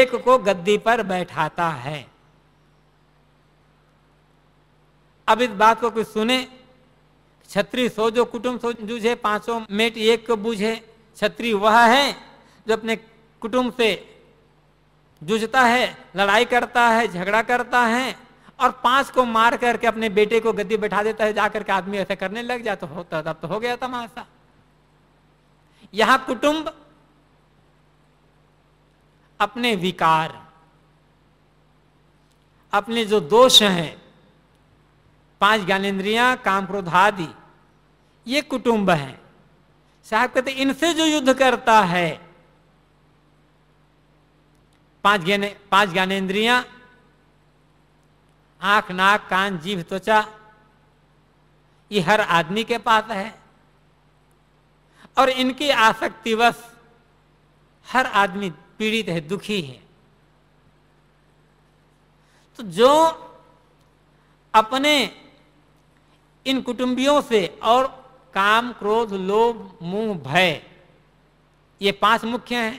एक को गद्दी पर बैठाता है अब इस बात को कोई सुने छत्री सो जो कुटुंब सो जूझे पांचों मेट एक को बूझे छत्री वह है जो अपने कुटुंब से जूझता है लड़ाई करता है झगड़ा करता है और पांच को मार करके अपने बेटे को गद्दी बैठा देता है जाकर के आदमी ऐसा करने लग जाता तो होता तब तो हो गया मासा यहां कुटुंब अपने विकार अपने जो दोष हैं पांच ज्ञानेन्द्रियां काम क्रोध आदि ये कुटुंब हैं साहब कहते इनसे जो युद्ध करता है पांच ज्ञान पांच ज्ञानेन्द्रियां आंख नाक कान जीभ त्वचा ये हर आदमी के पास है और इनकी आसक्तिवश हर आदमी पीड़ित है दुखी है तो जो अपने इन कुटुंबियों से और काम क्रोध लोभ मुंह भय ये पांच मुख्य हैं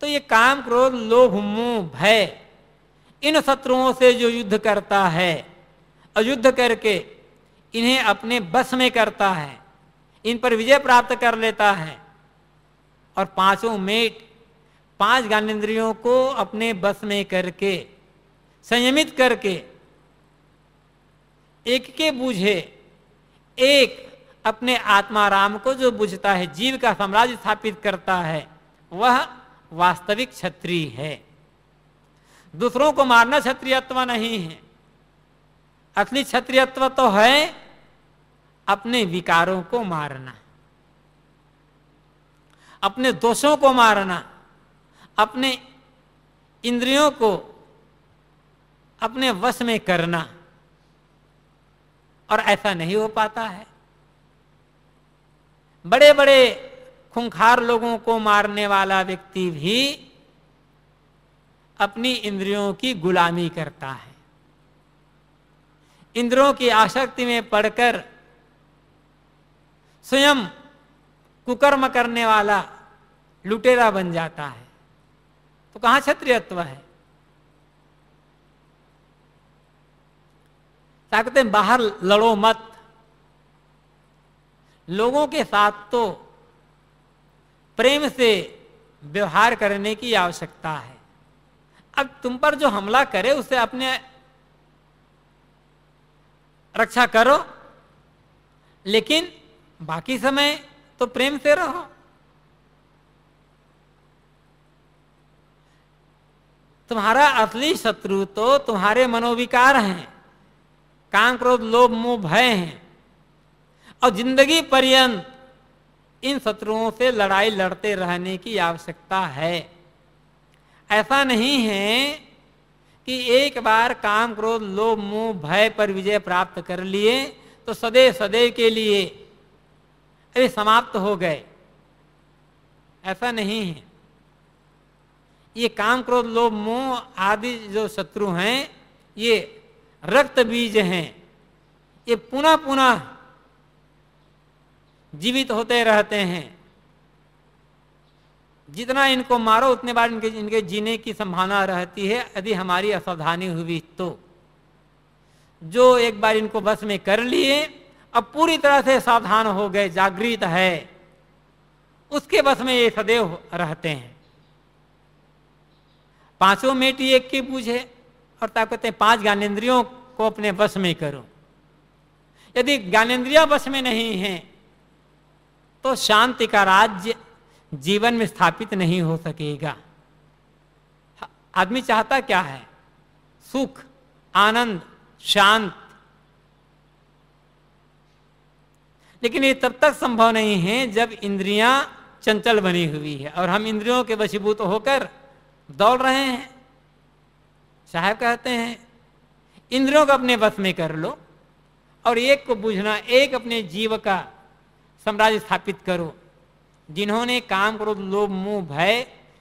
तो ये काम क्रोध लोभ मुंह भय इन शत्रुओं से जो युद्ध करता है अयुद्ध करके इन्हें अपने बस में करता है इन पर विजय प्राप्त कर लेता है और पांचों मेट पांच ज्ञानेन्द्रियों को अपने बस में करके संयमित करके एक के बूझे एक अपने आत्मा राम को जो बुझता है जीव का साम्राज्य स्थापित करता है वह वास्तविक क्षत्रिय है दूसरों को मारना क्षत्रियत्व नहीं है असली क्षत्रियत्व तो है अपने विकारों को मारना अपने दोषों को मारना अपने इंद्रियों को अपने वश में करना और ऐसा नहीं हो पाता है बड़े बड़े खुंखार लोगों को मारने वाला व्यक्ति भी अपनी इंद्रियों की गुलामी करता है इंद्रियों की आसक्ति में पड़कर स्वयं कुकर्म करने वाला लुटेरा बन जाता है तो कहां क्षत्रियत्व है ताकत बाहर लड़ो मत लोगों के साथ तो प्रेम से व्यवहार करने की आवश्यकता है अब तुम पर जो हमला करे उसे अपने रक्षा करो लेकिन बाकी समय तो प्रेम से रहो तुम्हारा असली शत्रु तो तुम्हारे मनोविकार हैं काम क्रोध लोभ मोह भय हैं और जिंदगी पर्यंत इन शत्रुओं से लड़ाई लड़ते रहने की आवश्यकता है ऐसा नहीं है कि एक बार काम क्रोध लोभ मोह भय पर विजय प्राप्त कर लिए तो सदैव सदैव के लिए अरे समाप्त हो गए ऐसा नहीं है ये काम क्रोध लोभ मोह आदि जो शत्रु हैं ये रक्त बीज हैं ये पुनः पुनः जीवित होते रहते हैं जितना इनको मारो उतने बार इनके इनके जीने की संभावना रहती है यदि हमारी असावधानी हुई तो जो एक बार इनको बस में कर लिए अब पूरी तरह से सावधान हो गए जागृत है उसके बस में ये सदैव रहते हैं पांचों मेटी एक की पूछे प्रताप कहते हैं पांच ज्ञानेन्द्रियों को अपने बस में करो यदि ज्ञानेन्द्रिया बस में नहीं है तो शांति का राज्य जीवन में स्थापित नहीं हो सकेगा आदमी चाहता क्या है सुख आनंद शांत लेकिन ये तब तक संभव नहीं है जब इंद्रियां चंचल बनी हुई है और हम इंद्रियों के वशीभूत होकर दौड़ रहे हैं साहब कहते हैं इंद्रियों को अपने वश में कर लो और एक को बुझना एक अपने जीव का साम्राज्य स्थापित करो जिन्होंने काम करो लोभ मुंह भय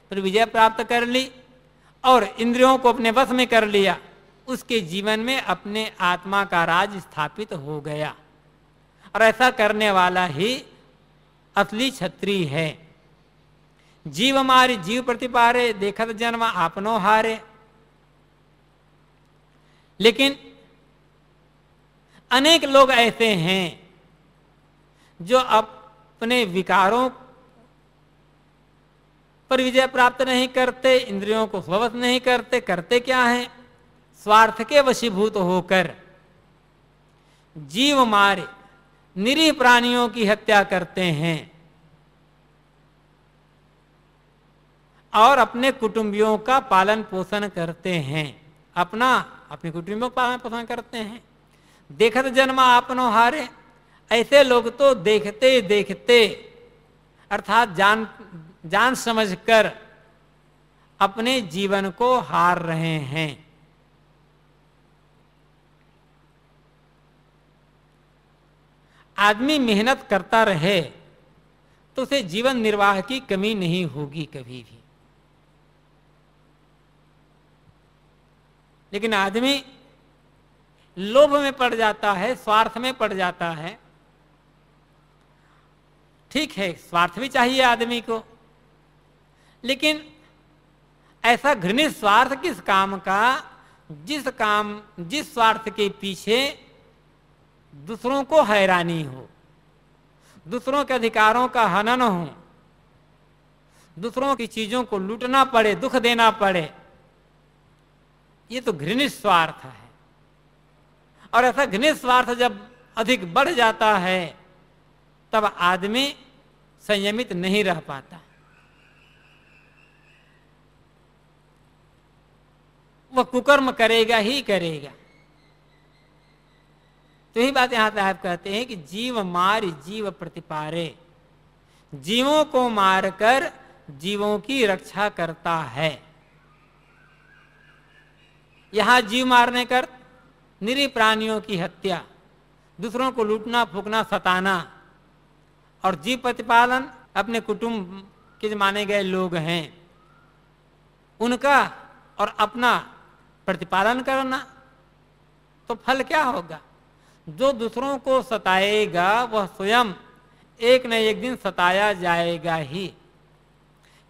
पर विजय प्राप्त कर ली और इंद्रियों को अपने वश में कर लिया उसके जीवन में अपने आत्मा का राज स्थापित हो गया और ऐसा करने वाला ही असली छत्री है जीव मारे जीव प्रतिपारे देखत जन्म आपनो हारे लेकिन अनेक लोग ऐसे हैं जो अपने विकारों पर विजय प्राप्त नहीं करते इंद्रियों को स्वस्थ नहीं करते करते क्या है स्वार्थ के वशीभूत होकर जीव मारे निरीह प्राणियों की हत्या करते हैं और अपने कुटुंबियों का पालन पोषण करते हैं अपना अपने कुटुंब को पालन पोषण करते हैं देखत जन्मा आपनो हारे ऐसे लोग तो देखते देखते अर्थात जान जान समझकर अपने जीवन को हार रहे हैं आदमी मेहनत करता रहे तो उसे जीवन निर्वाह की कमी नहीं होगी कभी भी लेकिन आदमी लोभ में पड़ जाता है स्वार्थ में पड़ जाता है ठीक है स्वार्थ भी चाहिए आदमी को लेकिन ऐसा घृणित स्वार्थ किस काम का जिस काम जिस स्वार्थ के पीछे दूसरों को हैरानी हो दूसरों के अधिकारों का हनन हो दूसरों की चीजों को लूटना पड़े दुख देना पड़े ये तो घृणित स्वार्थ है और ऐसा घृणित स्वार्थ जब अधिक बढ़ जाता है तब आदमी संयमित नहीं रह पाता वह कुकर्म करेगा ही करेगा तो यही बात यहां साहब कहते हैं कि जीव मार जीव प्रतिपारे जीवों को मारकर जीवों की रक्षा करता है यहां जीव मारने कर निरी प्राणियों की हत्या दूसरों को लूटना फूकना सताना और जीव प्रतिपालन अपने कुटुंब के माने गए लोग हैं उनका और अपना प्रतिपालन करना तो फल क्या होगा जो दूसरों को सताएगा वह स्वयं एक न एक दिन सताया जाएगा ही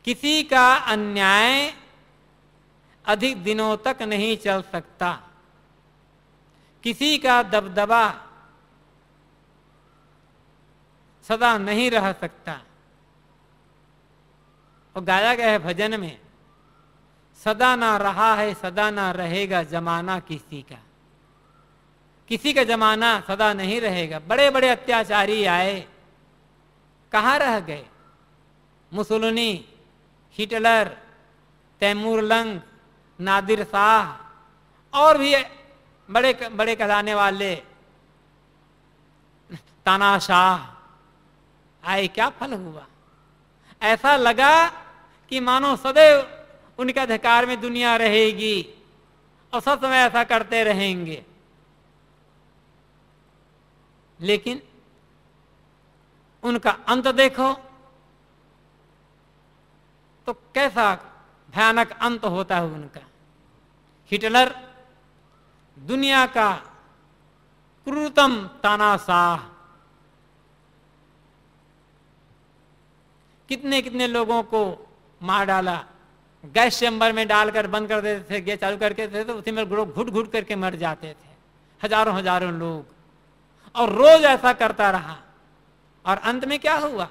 किसी का अन्याय अधिक दिनों तक नहीं चल सकता किसी का दबदबा सदा नहीं रह सकता और गाया गया है भजन में सदा ना रहा है सदा ना रहेगा जमाना किसी का किसी का जमाना सदा नहीं रहेगा बड़े बड़े अत्याचारी आए कहा रह गए Mussolini Hitler Taimur Lang Nadir Shah और भी बड़े बड़े कहलाने वाले ताना शाह आए क्या फल हुआ ऐसा लगा कि मानो सदैव उनके अधिकार में दुनिया रहेगी और सब समय ऐसा करते रहेंगे लेकिन उनका अंत देखो तो कैसा भयानक अंत होता है उनका हिटलर दुनिया का क्रूरतम तानाशाह कितने कितने लोगों को मार डाला गैस चैम्बर में डालकर बंद कर देते थे गैस चालू करके थे तो उसी में लोग घुट घुट करके मर जाते थे हजारों हजारों लोग और रोज ऐसा करता रहा और अंत में क्या हुआ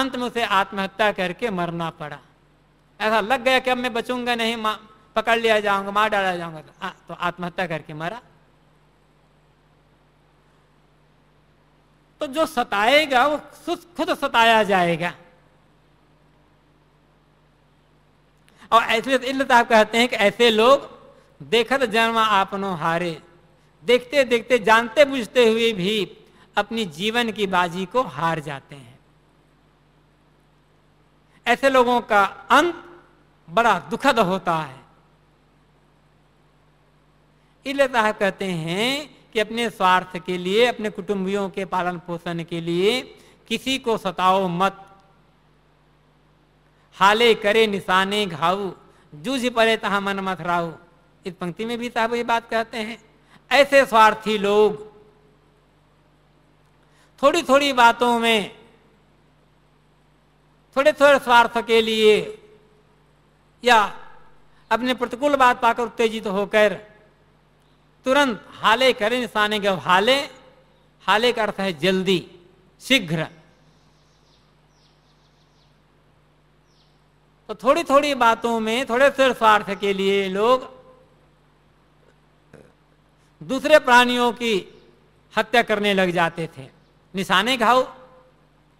अंत में उसे आत्महत्या करके मरना पड़ा ऐसा लग गया कि अब मैं बचूंगा नहीं पकड़ लिया जाऊंगा मार डाला जाऊंगा तो, तो आत्महत्या करके मारा तो जो सताएगा वो खुद सताया जाएगा और ऐसे इसलिए आप कहते हैं कि ऐसे लोग देखत जन्म आपनों हारे देखते देखते जानते बुझते हुए भी अपनी जीवन की बाजी को हार जाते हैं ऐसे लोगों का अंत बड़ा दुखद होता है इसलिए साहब कहते हैं कि अपने स्वार्थ के लिए अपने कुटुंबियों के पालन पोषण के लिए किसी को सताओ मत हाले करे निशाने घाऊ जूझ पड़े तहा मन राहु इस पंक्ति में भी साहब ये बात कहते हैं ऐसे स्वार्थी लोग थोड़ी थोड़ी बातों में थोड़े थोड़े स्वार्थ के लिए या अपने प्रतिकूल बात पाकर उत्तेजित होकर तुरंत हाले करें निशाने के हाले हाले का अर्थ है जल्दी शीघ्र तो थोड़ी थोड़ी बातों में थोड़े से स्वार्थ के लिए लोग दूसरे प्राणियों की हत्या करने लग जाते थे निशाने घाव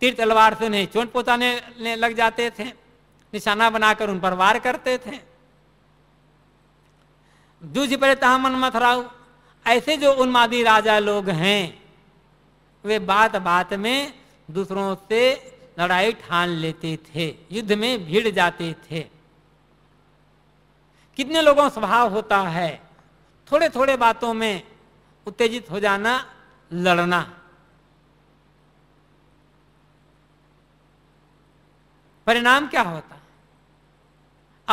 तीर तलवार से नहीं चोट पहुंचाने लग जाते थे निशाना बनाकर उन पर वार करते थे दूज पर तहा मन ऐसे जो उन्मादी राजा लोग हैं वे बात बात में दूसरों से लड़ाई ठान लेते थे युद्ध में भीड़ जाते थे कितने लोगों स्वभाव होता है थोड़े थोड़े बातों में उत्तेजित हो जाना लड़ना परिणाम क्या होता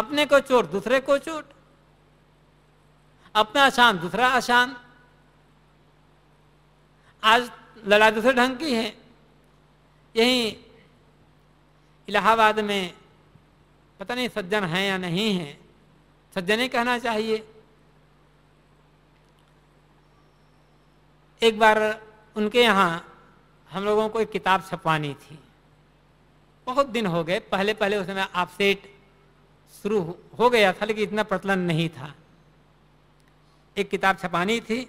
अपने को चोट दूसरे को चोट अपना आसान दूसरा आसान आज लड़ाई दूसरे ढंग की है यही इलाहाबाद में पता नहीं सज्जन हैं या नहीं है सज्जन ही कहना चाहिए एक बार उनके यहाँ हम लोगों को एक किताब छपवानी थी बहुत दिन हो गए पहले पहले उसमें आपसेट शुरू हो गया था लेकिन इतना प्रचलन नहीं था एक किताब छपानी थी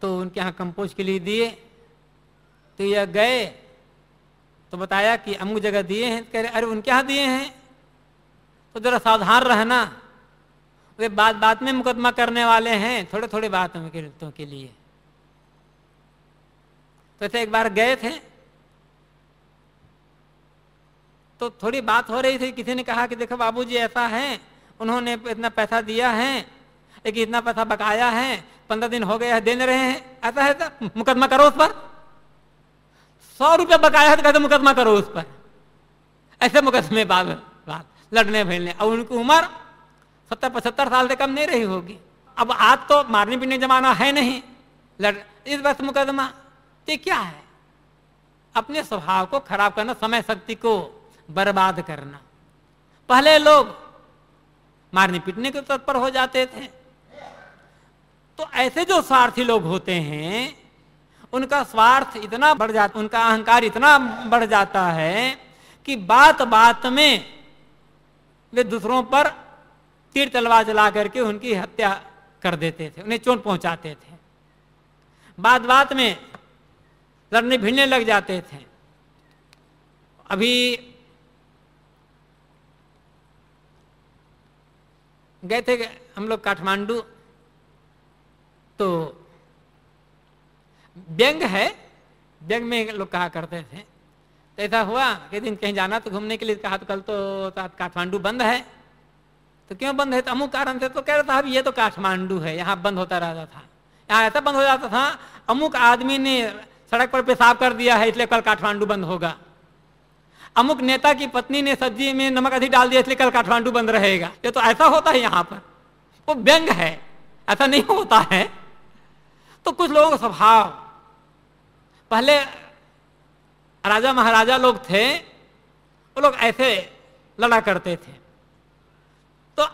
तो उनके यहाँ कंपोज के लिए दिए तो यह गए तो बताया कि अमुक जगह दिए हैं तो कह रहे अरे उनके यहाँ दिए हैं तो जरा सावधान रहना वे बात बात में मुकदमा करने वाले हैं थोड़े थोड़े बातों के लिए तो ऐसे एक बार गए थे तो थोड़ी बात हो रही थी किसी ने कहा कि देखो बाबूजी ऐसा है उन्होंने इतना पैसा दिया है एक इतना पैसा बकाया है पंद्रह दिन हो गया है देने रहे हैं ऐसा है तो मुकदमा करो उस पर सौ रुपया बकाया है तो कहते मुकदमा करो उस पर ऐसे मुकदमे बाद लड़ने भिड़ने और उनकी उम्र सत्तर पचहत्तर साल से कम नहीं रही होगी अब आज तो मारने पीटने जमाना है नहीं लड़ इस वक्त मुकदमा ये क्या है अपने स्वभाव को खराब करना समय शक्ति को बर्बाद करना पहले लोग मारने पीटने के तत्पर हो जाते थे तो ऐसे जो स्वार्थी लोग होते हैं उनका स्वार्थ इतना बढ़ जाता उनका अहंकार इतना बढ़ जाता है कि बात बात में वे दूसरों पर तीर तलवार जला करके उनकी हत्या कर देते थे उन्हें चोट पहुंचाते थे बात बात में लड़ने भिड़ने लग जाते थे अभी गए थे हम लोग काठमांडू तो व्यंग है व्यंग में लोग कहा करते थे तो ऐसा हुआ कि दिन कहीं जाना तो घूमने के लिए कहा तो कल तो काठमांडू बंद है तो क्यों बंद है तो अमुक कारण से तो कह रहा साहब ये तो काठमांडू है यहाँ बंद होता रहता था यहाँ ऐसा बंद हो जाता था अमुक आदमी ने सड़क पर पेशाब कर दिया है इसलिए कल काठमांडू बंद होगा अमुक नेता की पत्नी ने सब्जी में नमक अधिक डाल दिया इसलिए कल काठमांडू बंद रहेगा ये तो ऐसा होता है यहाँ पर वो व्यंग है ऐसा नहीं होता है तो कुछ लोगों का स्वभाव पहले राजा महाराजा लोग थे वो लोग ऐसे लड़ा करते थे तो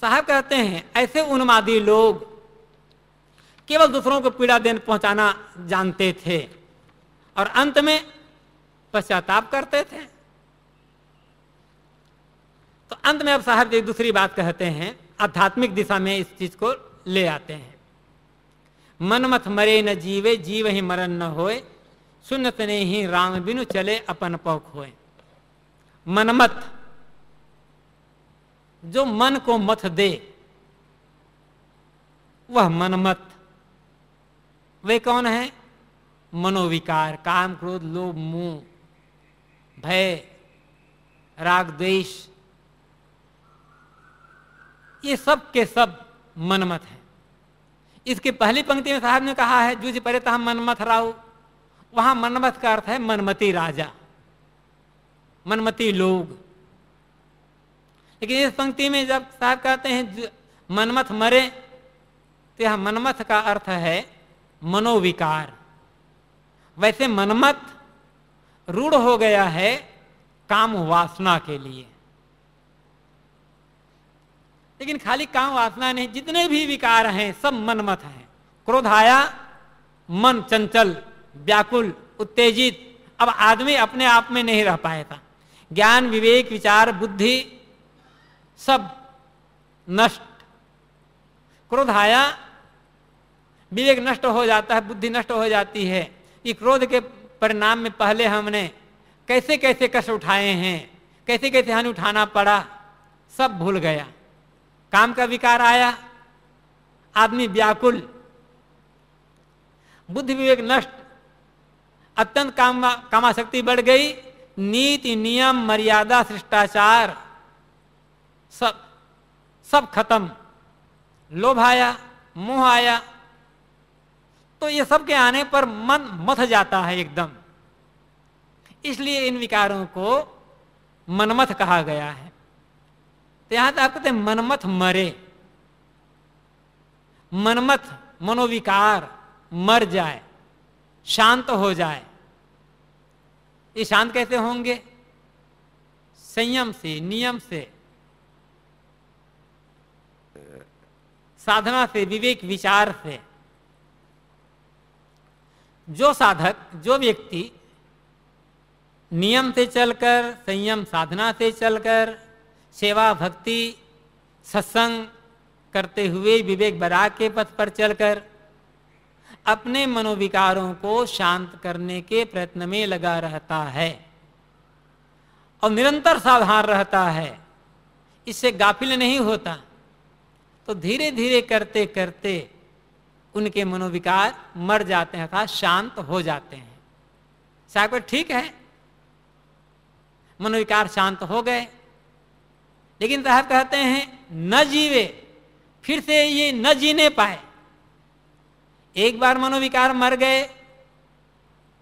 साहब कहते हैं ऐसे उन्मादी लोग केवल दूसरों को पीड़ा देन पहुंचाना जानते थे और अंत में पश्चाताप करते थे तो अंत में अब साहब जी दूसरी बात कहते हैं आध्यात्मिक दिशा में इस चीज को ले आते हैं मन मरे न जीवे जीव ही मरण न होए सुनत ही राम बिनु चले अपन पौख होए मनमत जो मन को मत दे वह मनमत वे कौन है मनोविकार काम क्रोध लोभ मुंह भय राग द्वेष ये सब के सब मनमत है इसके पहली पंक्ति में साहब ने कहा है जूझ परे मनमथ राव वहां मनमथ का अर्थ है मनमती राजा मनमती लोग लेकिन इस पंक्ति में जब साहब कहते हैं मनमथ मरे तो यह मनमथ का अर्थ है मनोविकार वैसे मनमथ रूढ़ हो गया है काम वासना के लिए लेकिन खाली काम वासना नहीं जितने भी विकार हैं सब मनमत हैं क्रोध आया मन चंचल व्याकुल उत्तेजित अब आदमी अपने आप में नहीं रह पाएगा ज्ञान विवेक विचार बुद्धि सब नष्ट क्रोध आया विवेक नष्ट हो जाता है बुद्धि नष्ट हो जाती है ये क्रोध के परिणाम में पहले हमने कैसे कैसे कष्ट उठाए हैं कैसे कैसे हानि उठाना पड़ा सब भूल गया काम का विकार आया आदमी व्याकुल बुद्धि विवेक नष्ट अत्यंत काम कामाशक्ति बढ़ गई नीति नियम मर्यादा शिष्टाचार सब सब खत्म लोभ आया मोह आया तो ये सब के आने पर मन मथ जाता है एकदम इसलिए इन विकारों को मनमथ कहा गया है तो यहां तो आप कहते हैं मनमथ मरे मनमथ मनोविकार मर जाए शांत हो जाए ये शांत कैसे होंगे संयम से नियम से साधना से विवेक विचार से जो साधक जो व्यक्ति नियम से चलकर संयम साधना से चलकर सेवा भक्ति सत्संग करते हुए विवेक बरा के पथ पर चलकर अपने मनोविकारों को शांत करने के प्रयत्न में लगा रहता है और निरंतर सावधान रहता है इससे गाफिल नहीं होता तो धीरे धीरे करते करते उनके मनोविकार मर जाते हैं अर्थात शांत हो जाते हैं साहब ठीक है मनोविकार शांत हो गए लेकिन साहब कहते हैं न जीवे फिर से ये न जीने पाए एक बार मनोविकार मर गए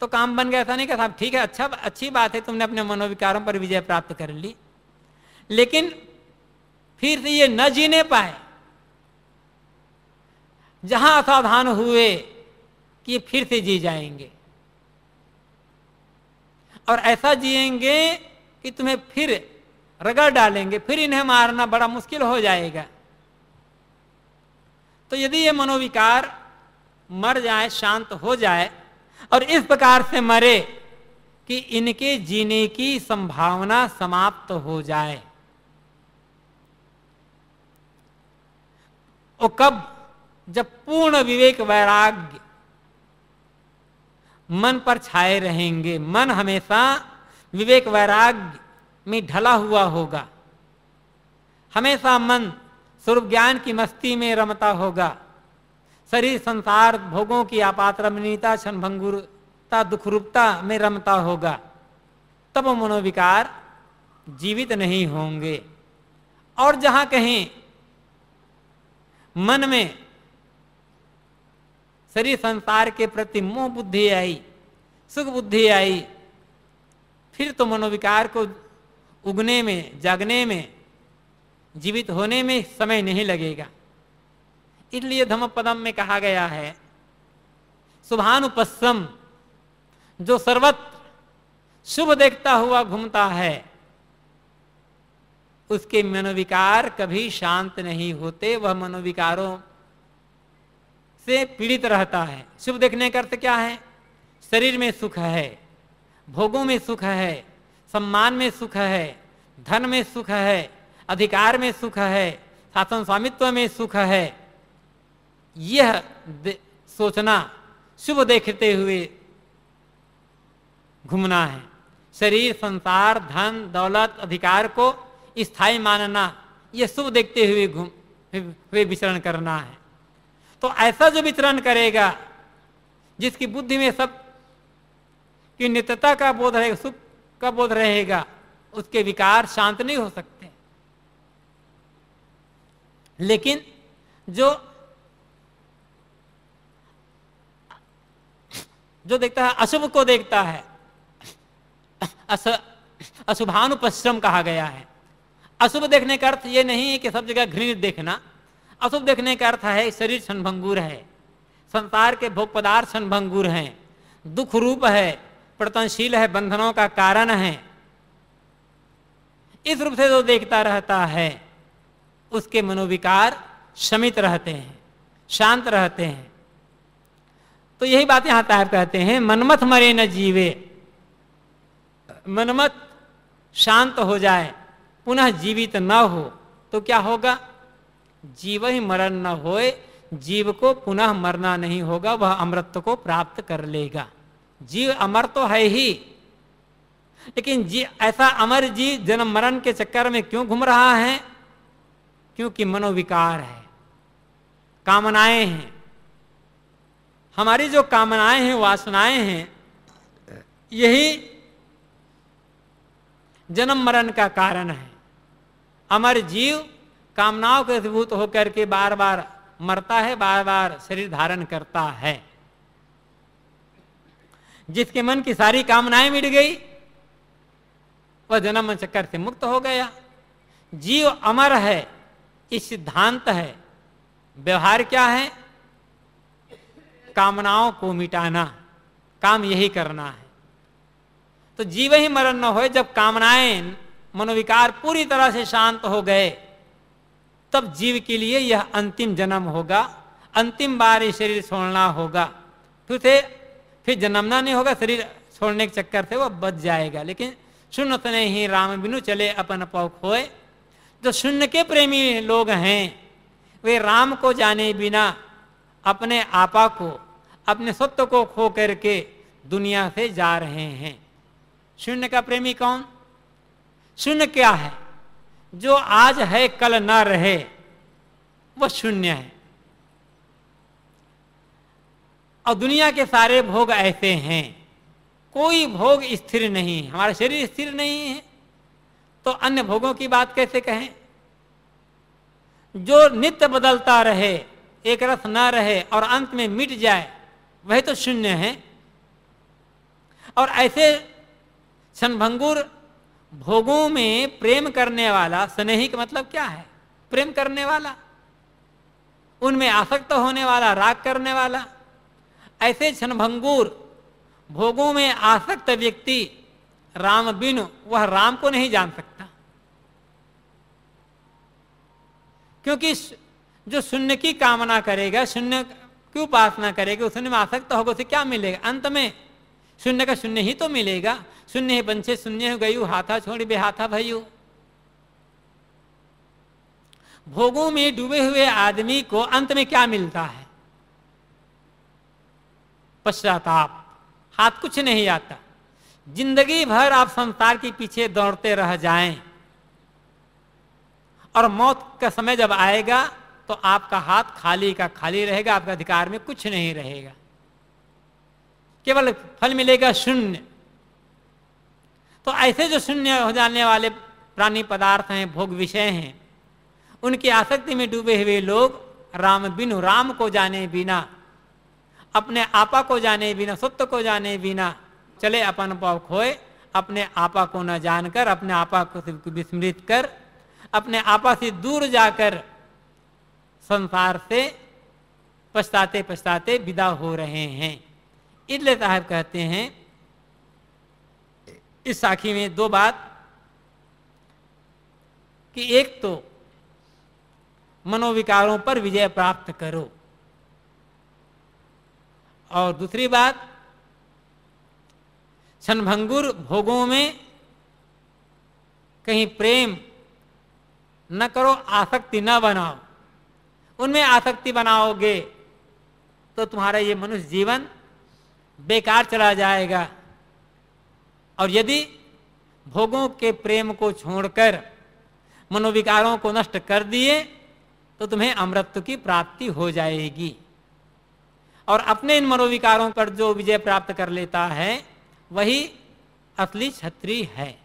तो काम बन गया ऐसा नहीं कहा साहब ठीक है अच्छा अच्छी बात है तुमने अपने मनोविकारों पर विजय प्राप्त कर ली लेकिन फिर से ये न जीने पाए जहां असाधान हुए कि फिर से जी जाएंगे और ऐसा जिएंगे कि तुम्हें फिर रगड़ डालेंगे फिर इन्हें मारना बड़ा मुश्किल हो जाएगा तो यदि ये मनोविकार मर जाए शांत हो जाए और इस प्रकार से मरे कि इनके जीने की संभावना समाप्त हो जाए और कब जब पूर्ण विवेक वैराग्य मन पर छाए रहेंगे मन हमेशा विवेक वैराग्य में ढला हुआ होगा हमेशा मन स्वरूप ज्ञान की मस्ती में रमता होगा शरीर संसार भोगों की आपात रमणीयता क्षणभंगुरता रूपता में रमता होगा तब मनोविकार जीवित नहीं होंगे और जहां कहीं मन में शरीर संसार के प्रति मोह बुद्धि आई सुख बुद्धि आई फिर तो मनोविकार को उगने में जागने में जीवित होने में समय नहीं लगेगा इसलिए धम पदम में कहा गया है शुभानुपस्म जो सर्वत्र शुभ देखता हुआ घूमता है उसके मनोविकार कभी शांत नहीं होते वह मनोविकारों से पीड़ित रहता है शुभ देखने का अर्थ क्या है शरीर में सुख है भोगों में सुख है सम्मान में सुख है धन में सुख है अधिकार में सुख है शासन स्वामित्व में सुख है यह सोचना शुभ देखते हुए घूमना है शरीर संसार धन दौलत अधिकार को स्थायी मानना यह शुभ देखते हुए घूम हुए विचरण करना है तो ऐसा जो विचरण करेगा जिसकी बुद्धि में सब की नित्यता का बोध रहेगा सुख का बोध रहेगा उसके विकार शांत नहीं हो सकते लेकिन जो जो देखता है अशुभ को देखता है अशुभानुपश्रम कहा गया है अशुभ देखने का अर्थ यह नहीं है कि सब जगह घृणित देखना अशुभ देखने का अर्थ है शरीर क्षणभंगुर है संसार के भोग पदार्थ क्षणभंगुर हैं दुख रूप है प्रतनशील है बंधनों का कारण है इस रूप से जो देखता रहता है उसके मनोविकार शमित रहते हैं शांत रहते हैं तो यही बात यहां तार कहते हैं मनमथ मरे न जीवे मनमत शांत हो जाए पुनः जीवित न हो तो क्या होगा जीव ही मरण न होए जीव को पुनः मरना नहीं होगा वह अमृत को प्राप्त कर लेगा जीव अमर तो है ही लेकिन जी ऐसा अमर जी जन्म मरण के चक्कर में क्यों घूम रहा है क्योंकि मनोविकार है कामनाएं हैं हमारी जो कामनाएं हैं वासनाएं हैं यही जन्म मरण का कारण है अमर जीव कामनाओं के अभिभूत होकर के बार बार मरता है बार बार शरीर धारण करता है जिसके मन की सारी कामनाएं मिट गई वह जन्म चक्कर से मुक्त हो गया जीव अमर है इस सिद्धांत है व्यवहार क्या है कामनाओं को मिटाना काम यही करना है तो जीव ही मरण न हो जब कामनाएं मनोविकार पूरी तरह से शांत हो गए तब जीव के लिए यह अंतिम जन्म होगा अंतिम बार शरीर छोड़ना होगा फिर फिर जन्मना नहीं होगा शरीर छोड़ने के चक्कर से वो बच जाएगा लेकिन शून्य तो ही राम बिनु चले अपन पौ खोए जो शून्य के प्रेमी लोग हैं वे राम को जाने बिना अपने आपा को अपने सत्य को खो करके दुनिया से जा रहे हैं शून्य का प्रेमी कौन शून्य क्या है जो आज है कल न रहे वो शून्य है और दुनिया के सारे भोग ऐसे हैं कोई भोग स्थिर नहीं हमारा शरीर स्थिर नहीं है तो अन्य भोगों की बात कैसे कहें जो नित्य बदलता रहे एक रस ना रहे और अंत में मिट जाए वह तो शून्य है और ऐसे क्षणभंगुर भोगों में प्रेम करने वाला स्नेही का मतलब क्या है प्रेम करने वाला उनमें आसक्त होने वाला राग करने वाला ऐसे क्षणभंगूर भोगों में आसक्त व्यक्ति राम बिन वह राम को नहीं जान सकता क्योंकि जो शून्य की कामना करेगा शून्य की उपासना करेगा शून्य में आसक्त होगा उसे क्या मिलेगा अंत में शून्य का शून्य ही तो मिलेगा शून्य ही बंशे शून्य हो गयु हाथा छोड़ बे हाथा भयु भोगों में डूबे हुए आदमी को अंत में क्या मिलता है पश्चाताप हाथ कुछ नहीं आता जिंदगी भर आप संसार के पीछे दौड़ते रह जाएं और मौत का समय जब आएगा तो आपका हाथ खाली का खाली रहेगा आपका अधिकार में कुछ नहीं रहेगा केवल फल मिलेगा शून्य तो ऐसे जो शून्य हो जाने वाले प्राणी पदार्थ हैं भोग विषय हैं उनकी आसक्ति में डूबे हुए लोग राम बिनु राम को जाने बिना अपने आपा को जाने बिना सत्य को जाने बिना चले अपन पाव खोए अपने आपा को न जानकर अपने आपा को विस्मृत कर अपने आपा से दूर जाकर संसार से पछताते पछताते विदा हो रहे हैं इसलिए साहब कहते हैं इस साखी में दो बात कि एक तो मनोविकारों पर विजय प्राप्त करो और दूसरी बात क्षणभंगुर भोगों में कहीं प्रेम न करो आसक्ति न बनाओ उनमें आसक्ति बनाओगे तो तुम्हारा ये मनुष्य जीवन बेकार चला जाएगा और यदि भोगों के प्रेम को छोड़कर मनोविकारों को नष्ट कर दिए तो तुम्हें अमृत की प्राप्ति हो जाएगी और अपने इन मनोविकारों पर जो विजय प्राप्त कर लेता है वही असली छत्री है